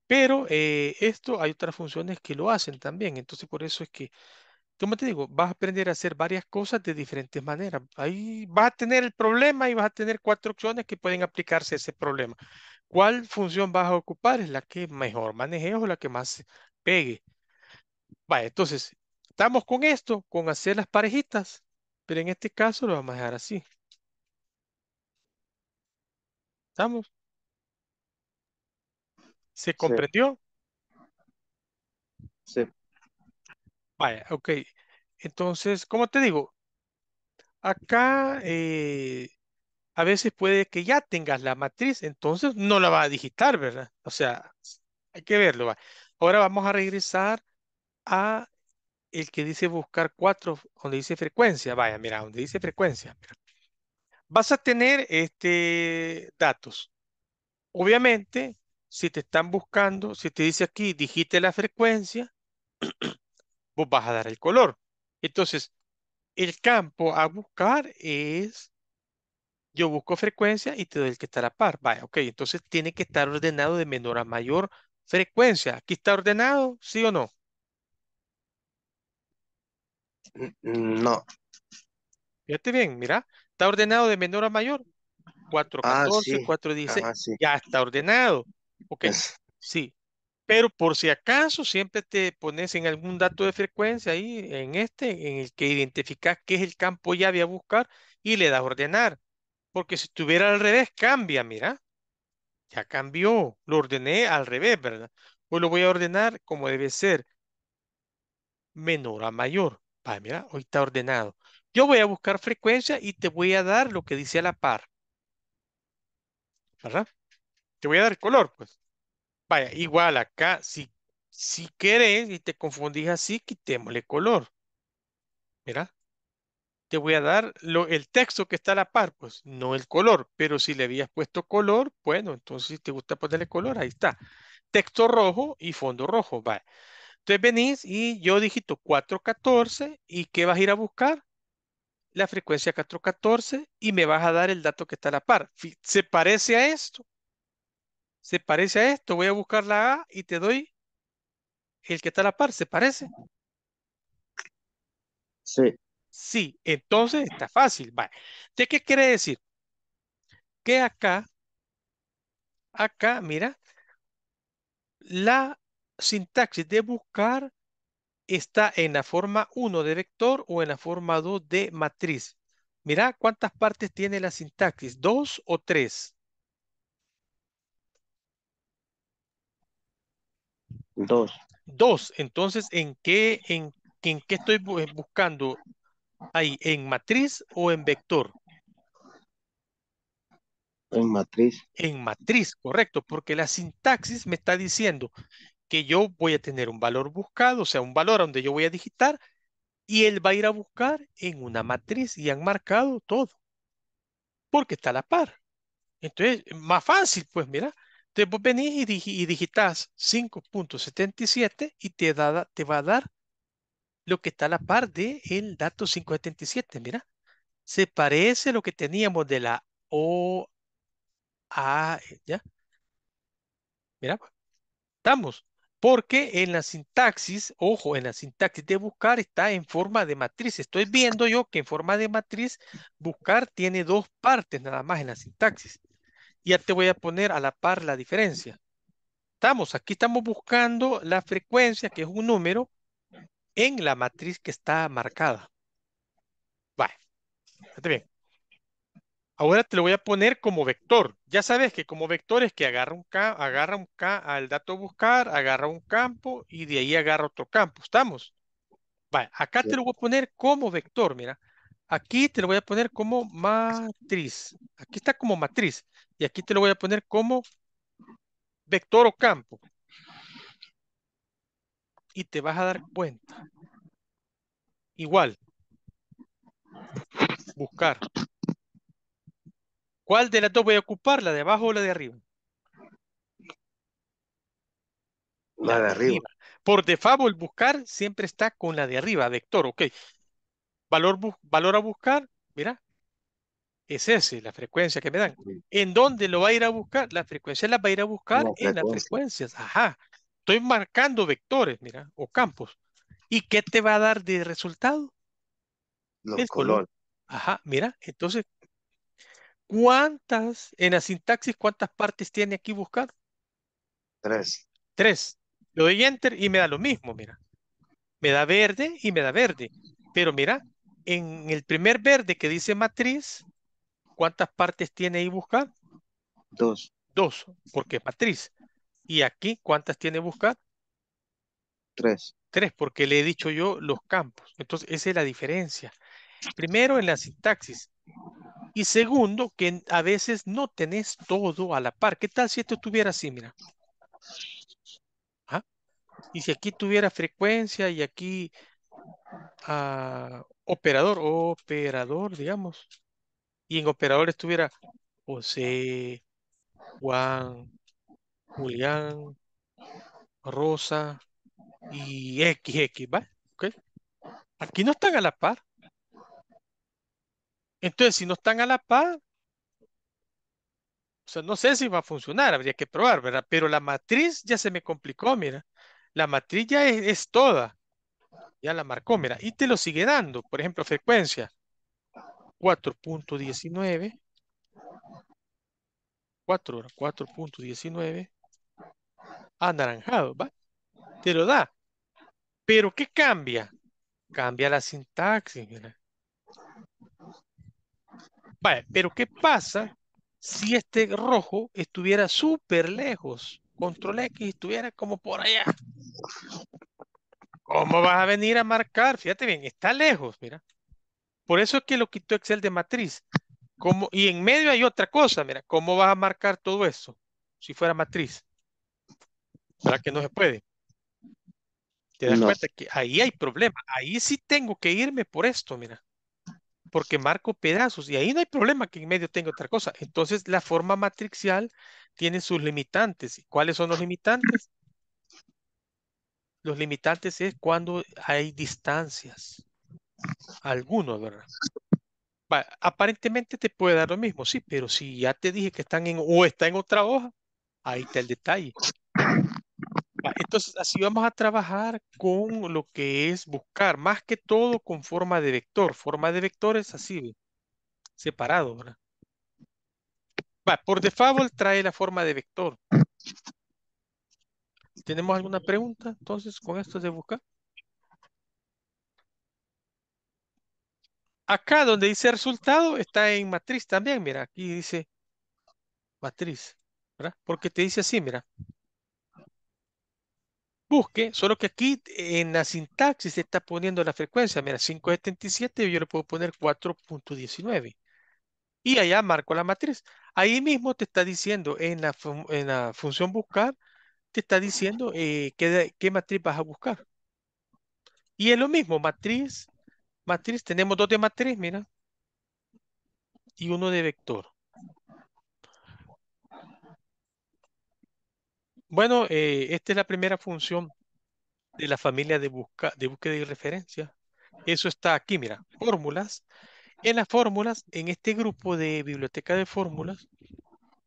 Pero eh, esto hay otras funciones que lo hacen también. Entonces, por eso es que, como te digo, vas a aprender a hacer varias cosas de diferentes maneras. Ahí vas a tener el problema y vas a tener cuatro opciones que pueden aplicarse a ese problema. ¿Cuál función vas a ocupar? Es la que mejor manejes o la que más pegue. Vale, entonces, estamos con esto, con hacer las parejitas, pero en este caso lo vamos a dejar así. ¿Estamos? ¿Se comprendió? Sí. Vaya, ok. Entonces, como te digo, acá eh, a veces puede que ya tengas la matriz, entonces no la va a digitar, ¿verdad? O sea, hay que verlo. Ahora vamos a regresar a el que dice buscar cuatro, donde dice frecuencia. Vaya, mira, donde dice frecuencia. Vas a tener este, datos. Obviamente, si te están buscando, si te dice aquí, dijiste la frecuencia, [clears throat] vos vas a dar el color. Entonces, el campo a buscar es, yo busco frecuencia y te doy el que está a la par. Vaya, ok, entonces tiene que estar ordenado de menor a mayor frecuencia. ¿Aquí está ordenado? ¿Sí o no? Mm, no. Fíjate bien, mira, está ordenado de menor a mayor. Ah, cuatro, ah, sí. 416, ya está ordenado. Ok, sí. Pero por si acaso siempre te pones en algún dato de frecuencia ahí, en este, en el que identificas qué es el campo llave a buscar y le das ordenar. Porque si estuviera al revés, cambia, mira. Ya cambió, lo ordené al revés, ¿verdad? Hoy lo voy a ordenar como debe ser. Menor a mayor. mira, hoy está ordenado. Yo voy a buscar frecuencia y te voy a dar lo que dice a la par. ¿Verdad? te voy a dar el color, pues. Vaya, igual acá, si, querés y te confundís así, quitémosle color. Mira, te voy a dar el texto que está a la par, pues no el color, pero si le habías puesto color, bueno, entonces si te gusta ponerle color, ahí está. Texto rojo y fondo rojo, vale. Entonces venís y yo digito 414 y ¿qué vas a ir a buscar? La frecuencia 414 y me vas a dar el dato que está a la par. Se parece a esto, se parece a esto, voy a buscar la A y te doy el que está a la par, ¿se parece? Sí. Sí, entonces está fácil. Vale. ¿De qué quiere decir? Que acá, acá, mira, la sintaxis de buscar está en la forma 1 de vector o en la forma 2 de matriz. Mira cuántas partes tiene la sintaxis, dos o tres. Dos. Dos. Entonces, ¿en qué, en, qué estoy buscando? ¿Ahí en matriz o en vector? En matriz. En matriz, correcto, porque la sintaxis me está diciendo que yo voy a tener un valor buscado, o sea, un valor donde yo voy a digitar, y él va a ir a buscar en una matriz y han marcado todo, porque está a la par. Entonces, más fácil, pues mira, entonces vos venís y, digitás digitas 5.77 y te, te va a dar lo que está a la par del dato 577. Mira, se parece lo que teníamos de la O a, ¿ya? Mira, pues. estamos. Porque en la sintaxis, ojo, en la sintaxis de buscar está en forma de matriz. Estoy viendo yo que en forma de matriz buscar tiene dos partes nada más en la sintaxis ya te voy a poner a la par la diferencia. Estamos, aquí estamos buscando la frecuencia, que es un número, en la matriz que está marcada. Vale, está bien. Ahora te lo voy a poner como vector. Ya sabes que como vector es que agarra un K, agarra un K al dato buscar, agarra un campo y de ahí agarra otro campo. ¿Estamos? Vale, acá te lo voy a poner como vector, mira. Aquí te lo voy a poner como matriz. Aquí está como matriz. Y aquí te lo voy a poner como vector o campo. Y te vas a dar cuenta. Igual. Buscar. ¿Cuál de las dos voy a ocupar? ¿La de abajo o la de arriba? La, de, arriba. Por default, el buscar siempre está con la de arriba, vector, ok. Valor, valor a buscar, mira, es ese, la frecuencia que me dan. ¿En dónde lo va a ir a buscar? La frecuencia la va a ir a buscar en las frecuencias. Ajá. Estoy marcando vectores, mira, o campos. ¿Y qué te va a dar de resultado? Los El color. Ajá, mira, entonces, ¿cuántas, en la sintaxis, cuántas partes tiene aquí buscar? Tres. Tres. Le doy enter y me da lo mismo, mira. Me da verde y me da verde. Pero mira, en el primer verde que dice matriz, ¿Cuántas partes tiene y buscar? Dos. Dos, porque es matriz. ¿Y aquí cuántas tiene buscar? Tres. Tres, porque le he dicho yo los campos. Entonces, esa es la diferencia. Primero, en la sintaxis. Y segundo, que a veces no tenés todo a la par. ¿Qué tal si esto estuviera así, mira? ¿Ah? Y si aquí tuviera frecuencia y aquí ah, operador, operador, digamos y en operador estuviera José, Juan, Julián, Rosa y XX, ¿va? Aquí no están a la par. Entonces, si no están a la par, sea, no sé si va a funcionar, habría que probar, ¿verdad? Pero la matriz ya se me complicó, mira. La matriz ya es, es toda. Ya la marcó, mira. Y te lo sigue dando. Por ejemplo, frecuencia. 4.19, 4 4.19, anaranjado, ¿va? Te lo da. Pero ¿qué cambia? Cambia la sintaxis, pero ¿qué pasa si este rojo estuviera súper lejos? Control X estuviera como por allá. ¿Cómo vas a venir a marcar? Fíjate bien, está lejos, mira. Por eso es que lo quitó Excel de matriz. Como, y en medio hay otra cosa, mira, ¿cómo va a marcar todo eso si fuera matriz? Para que no se puede? Te das cuenta que ahí hay problema. Ahí sí tengo que irme por esto, mira. Porque marco pedazos y ahí no hay problema que en medio tenga otra cosa. Entonces la forma matricial tiene sus limitantes. cuáles son los limitantes? Los limitantes es cuando hay distancias alguno ¿verdad? aparentemente te puede dar lo mismo, sí, pero si ya te dije que están en o está en otra hoja, ahí está el detalle. entonces, así vamos a trabajar con lo que es buscar, más que todo con forma de vector. Forma de vector es así, separado, ¿verdad? por default trae la forma de vector. ¿Tenemos alguna pregunta entonces con esto de buscar? Acá donde dice resultado está en matriz también, mira, aquí dice matriz, ¿verdad? Porque te dice así, mira. Busque, solo que aquí en la sintaxis se está poniendo la frecuencia, mira, 577, yo le puedo poner 4.19. Y allá marco la matriz. Ahí mismo te está diciendo en la, función buscar, te está diciendo eh, qué matriz vas a buscar. Y es lo mismo, matriz Matriz, tenemos dos de matriz, mira. Y uno de vector. Bueno, eh, esta es la primera función de la familia de, busca, de búsqueda y referencia. Eso está aquí, mira, fórmulas. En las fórmulas, en este grupo de biblioteca de fórmulas,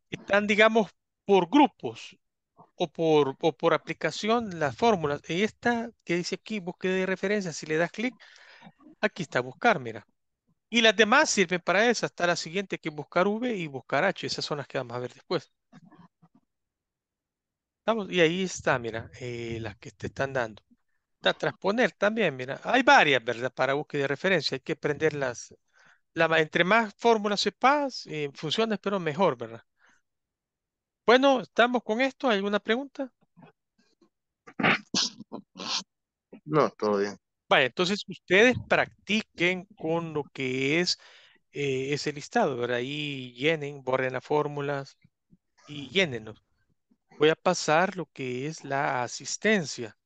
están, digamos, por grupos o por, o por aplicación las fórmulas. Y esta que dice aquí, búsqueda de referencia, si le das clic, Aquí está buscar, mira. Y las demás sirven para eso. Está la siguiente que buscar V y buscar H. Esas son las que vamos a ver después. ¿Estamos? Y ahí está, mira, eh, las que te están dando. Está transponer también, mira. Hay varias, ¿verdad? Para búsqueda de referencia. Hay que prenderlas. entre más fórmulas sepas, eh, funciones, pero mejor, ¿verdad? Bueno, estamos con esto. alguna pregunta? No, todo bien. Vaya, entonces ustedes practiquen con lo que es eh, ese listado, Ahí llenen, borren las fórmulas y llénenlos. Voy a pasar lo que es la asistencia.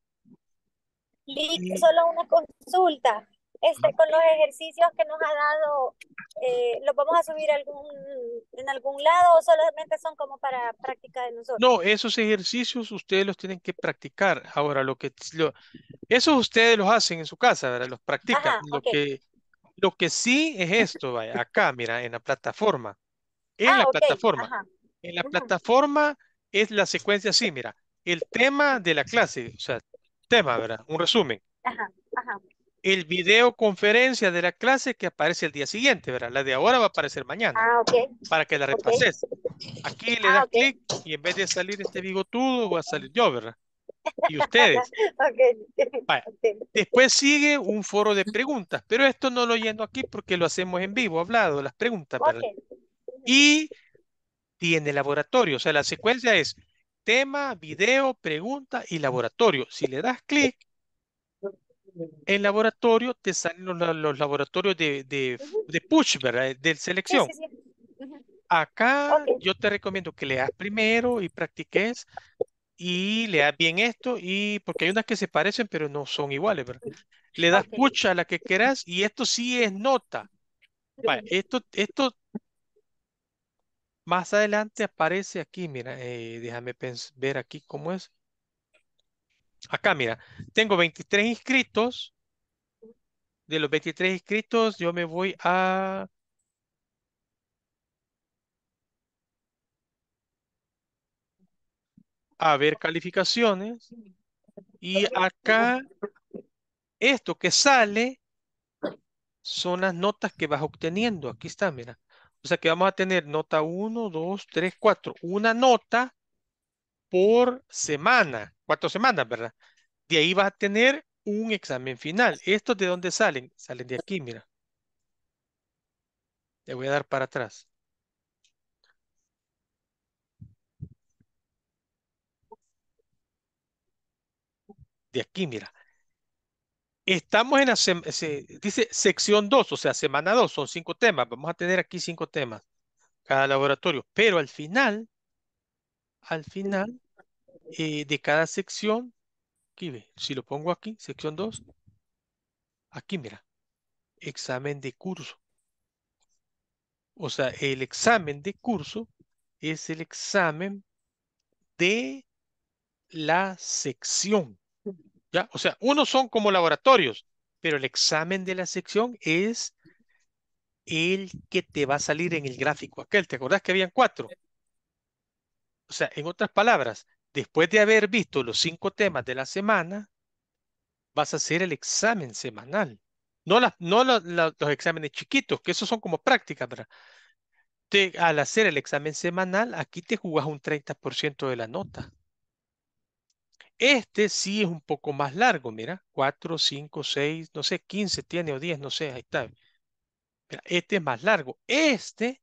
Listo, solo una consulta este, con los ejercicios que nos ha dado, eh, ¿los vamos a subir algún, en algún lado o solamente son como para práctica de nosotros? No, esos ejercicios ustedes los tienen que practicar. Ahora, lo que esos ustedes los hacen en su casa, ¿verdad? Los practican. lo, que, lo que sí es esto, acá, mira, en la plataforma. En ah, la plataforma. En la plataforma es la secuencia así, mira. El tema de la clase, o sea, tema, ¿verdad? Un resumen. Ajá, ajá el videoconferencia de la clase que aparece el día siguiente, ¿verdad? La de ahora va a aparecer mañana. Ah, ok. Para que la repases. Aquí le ah, das clic y en vez de salir este bigotudo, va a salir yo, ¿verdad? Y ustedes. [laughs] [laughs] okay. Después sigue un foro de preguntas, pero esto no lo yendo aquí porque lo hacemos en vivo, hablado, las preguntas, ¿verdad? Y tiene laboratorio, o sea, la secuencia es tema, video, pregunta y laboratorio. Si le das clic, en laboratorio te salen los, laboratorios de, de, de, push, ¿verdad? De selección. Acá yo te recomiendo que leas primero y practiques y leas bien esto y porque hay unas que se parecen pero no son iguales, ¿verdad? Le das push a la que quieras y esto sí es nota. Vale, esto, esto más adelante aparece aquí, mira, eh, déjame ver aquí cómo es. Acá, mira, tengo 23 inscritos. De los 23 inscritos, yo me voy a... A ver calificaciones. Y acá, esto que sale son las notas que vas obteniendo. Aquí está, mira. O sea que vamos a tener nota 1, 2, 3, 4. Una nota por semana cuatro semanas, ¿verdad? De ahí vas a tener un examen final. ¿Estos de dónde salen? Salen de aquí, mira. Le voy a dar para atrás. De aquí, mira. Estamos en la, se, dice sección 2, o sea, semana 2, son cinco temas. Vamos a tener aquí cinco temas, cada laboratorio. Pero al final, al final, eh, de cada sección, si lo pongo aquí, sección 2, aquí mira, examen de curso. O sea, el examen de curso es el examen de la sección. ¿Ya? O sea, unos son como laboratorios, pero el examen de la sección es el que te va a salir en el gráfico aquel. ¿Te acordás que habían cuatro? O sea, en otras palabras, Después de haber visto los cinco temas de la semana, vas a hacer el examen semanal. No, no los exámenes chiquitos, que esos son como prácticas, ¿verdad? Te, al hacer el examen semanal, aquí te jugas un 30% de la nota. Este sí es un poco más largo, mira, 4, 5, 6, no sé, 15 tiene o 10, no sé, ahí está. este es más largo. Este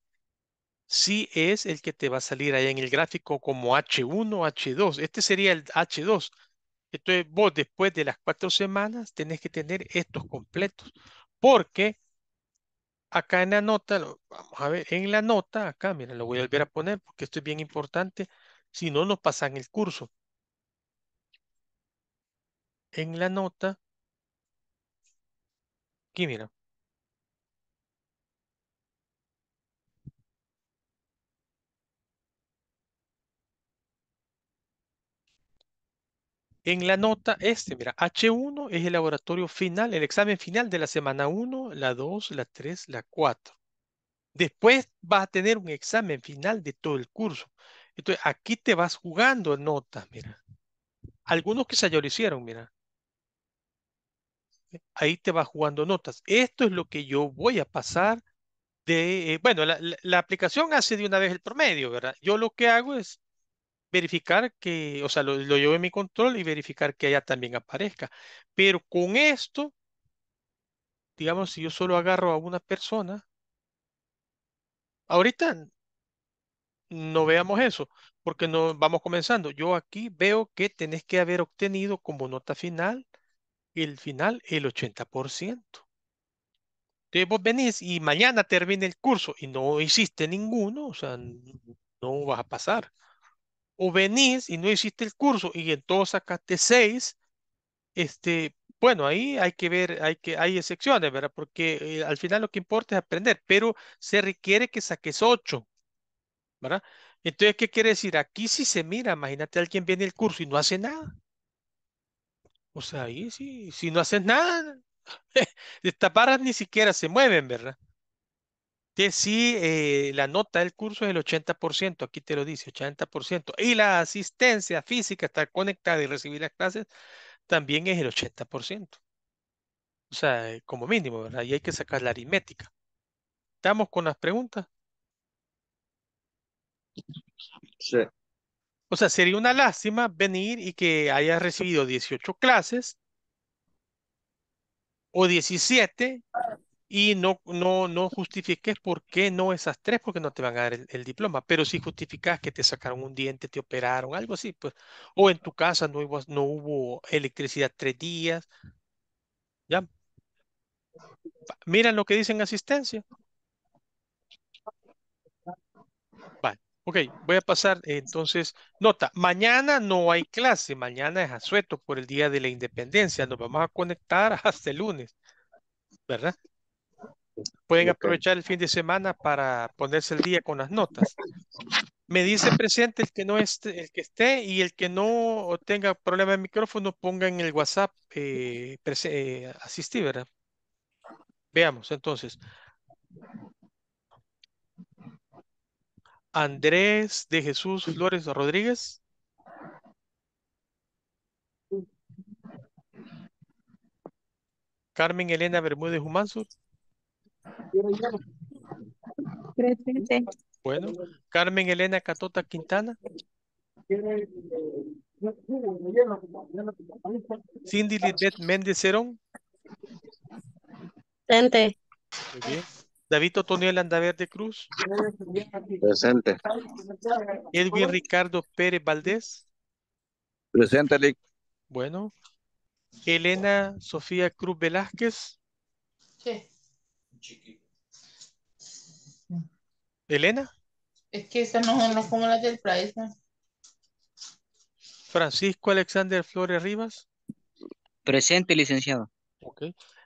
si es el que te va a salir ahí en el gráfico como H1, H2. Este sería el H2. Entonces vos después de las cuatro semanas tenés que tener estos completos. Porque acá en la nota, vamos a ver, en la nota, acá, mira, lo voy a volver a poner porque esto es bien importante. Si no, nos pasan el curso. En la nota, aquí mira, En la nota este, mira, H1 es el laboratorio final, el examen final de la semana 1, la 2, la 3, la 4. Después vas a tener un examen final de todo el curso. Entonces, aquí te vas jugando notas, mira. Algunos que ya lo hicieron, mira. Ahí te vas jugando notas. Esto es lo que yo voy a pasar de... Eh, bueno, la aplicación hace de una vez el promedio, ¿verdad? Yo lo que hago es verificar que, o sea, lo, lo llevo en mi control y verificar que allá también aparezca. Pero con esto, digamos, si yo solo agarro a una persona, ahorita no veamos eso, porque no vamos comenzando. Yo aquí veo que tenés que haber obtenido como nota final el final el 80%. Entonces vos venís y mañana termina el curso y no hiciste ninguno, o sea, no vas a pasar o venís y no hiciste el curso y en todo sacaste seis, este, bueno, ahí hay que ver, hay que, hay excepciones, ¿verdad? Porque eh, al final lo que importa es aprender, pero se requiere que saques ocho, ¿verdad? Entonces, ¿qué quiere decir? Aquí si se mira, imagínate, alguien viene el curso y no hace nada. O sea, ahí sí, si no haces nada, [laughs] estas barras ni siquiera se mueven, ¿verdad? Que si eh, la nota del curso es el 80%, aquí te lo dice, 80%. Y la asistencia física, estar conectada y recibir las clases, también es el 80%. O sea, eh, como mínimo, ¿verdad? Y hay que sacar la aritmética. ¿Estamos con las preguntas? Sí. O sea, sería una lástima venir y que hayas recibido 18 clases o 17 y no, no, no justifiques por qué no esas tres, porque no te van a dar el, diploma. Pero si justificas que te sacaron un diente, te operaron, algo así, pues, o en tu casa no hubo, no hubo electricidad tres días, ya. Miran lo que dicen asistencia. Vale, ok, voy a pasar entonces. Nota, mañana no hay clase, mañana es asueto por el Día de la Independencia, nos vamos a conectar [laughs] hasta el lunes, ¿verdad? Pueden aprovechar el fin de semana para ponerse el día con las notas. Me dice presente el que no esté, el que esté y el que no tenga problema de micrófono, ponga en el WhatsApp eh, eh, asistir, ¿verdad? Veamos entonces. Andrés de Jesús Flores Rodríguez. Carmen Elena Bermúdez Humansur. Presente. Bueno, Carmen Elena Catota Quintana. Cindy Lisbeth Méndez Presente. David Otoniel Andaverde Cruz. Presente. Edwin Ricardo Pérez Valdés. Presente, Bueno. Elena Sofía Cruz Velázquez. Sí. ¿Elena? Es que esas no como las del país Francisco Alexander Flores Rivas. Presente, licenciado.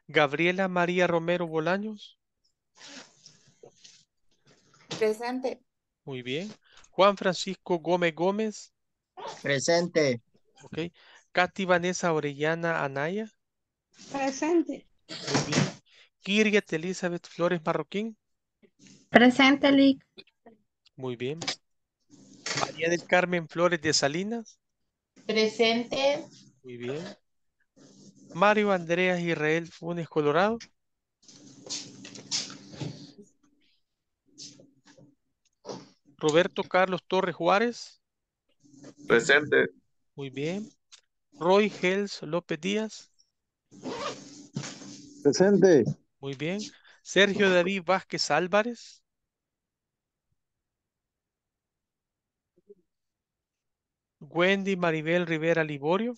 Gabriela María Romero Bolaños. Presente. Muy bien. Juan Francisco Gómez Gómez. Presente. Ok. Katy Vanessa Orellana Anaya. Presente. Muy bien. Kirget Elizabeth Flores Marroquín. Presente, Lick. Muy bien. María del Carmen Flores de Salinas. Presente. Muy bien. Mario Andreas Israel Funes Colorado. Roberto Carlos Torres Juárez. Presente. Muy bien. Roy Gels López Díaz. Presente. Muy bien. Sergio David Vázquez Álvarez. Wendy Maribel Rivera Liborio.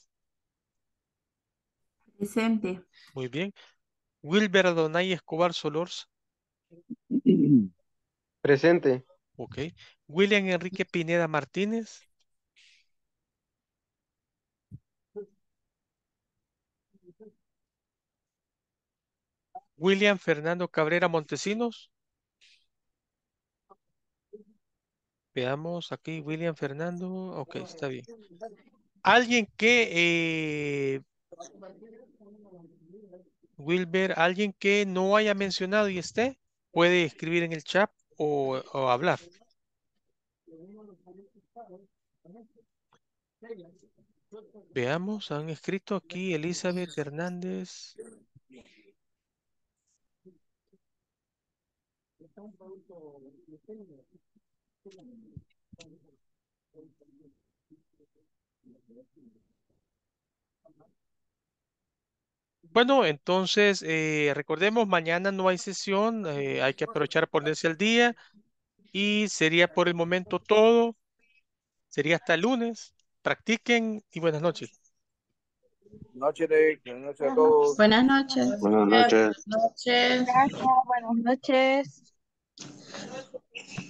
Presente. Muy bien. Wilber Adonai Escobar Solors Presente. Ok. William Enrique Pineda Martínez. William Fernando Cabrera Montesinos. Veamos aquí, William Fernando. Ok, está bien. Alguien que... Eh, Wilber, alguien que no haya mencionado y esté, puede escribir en el chat o, o hablar. Veamos, han escrito aquí Elizabeth Hernández. Bueno, entonces eh, recordemos, mañana no hay sesión, eh, hay que aprovechar ponerse al día y sería por el momento todo, sería hasta lunes, practiquen y buenas noches. Buenas noches. Buenas noches. Buenas noches. Buenas noches. Gracias.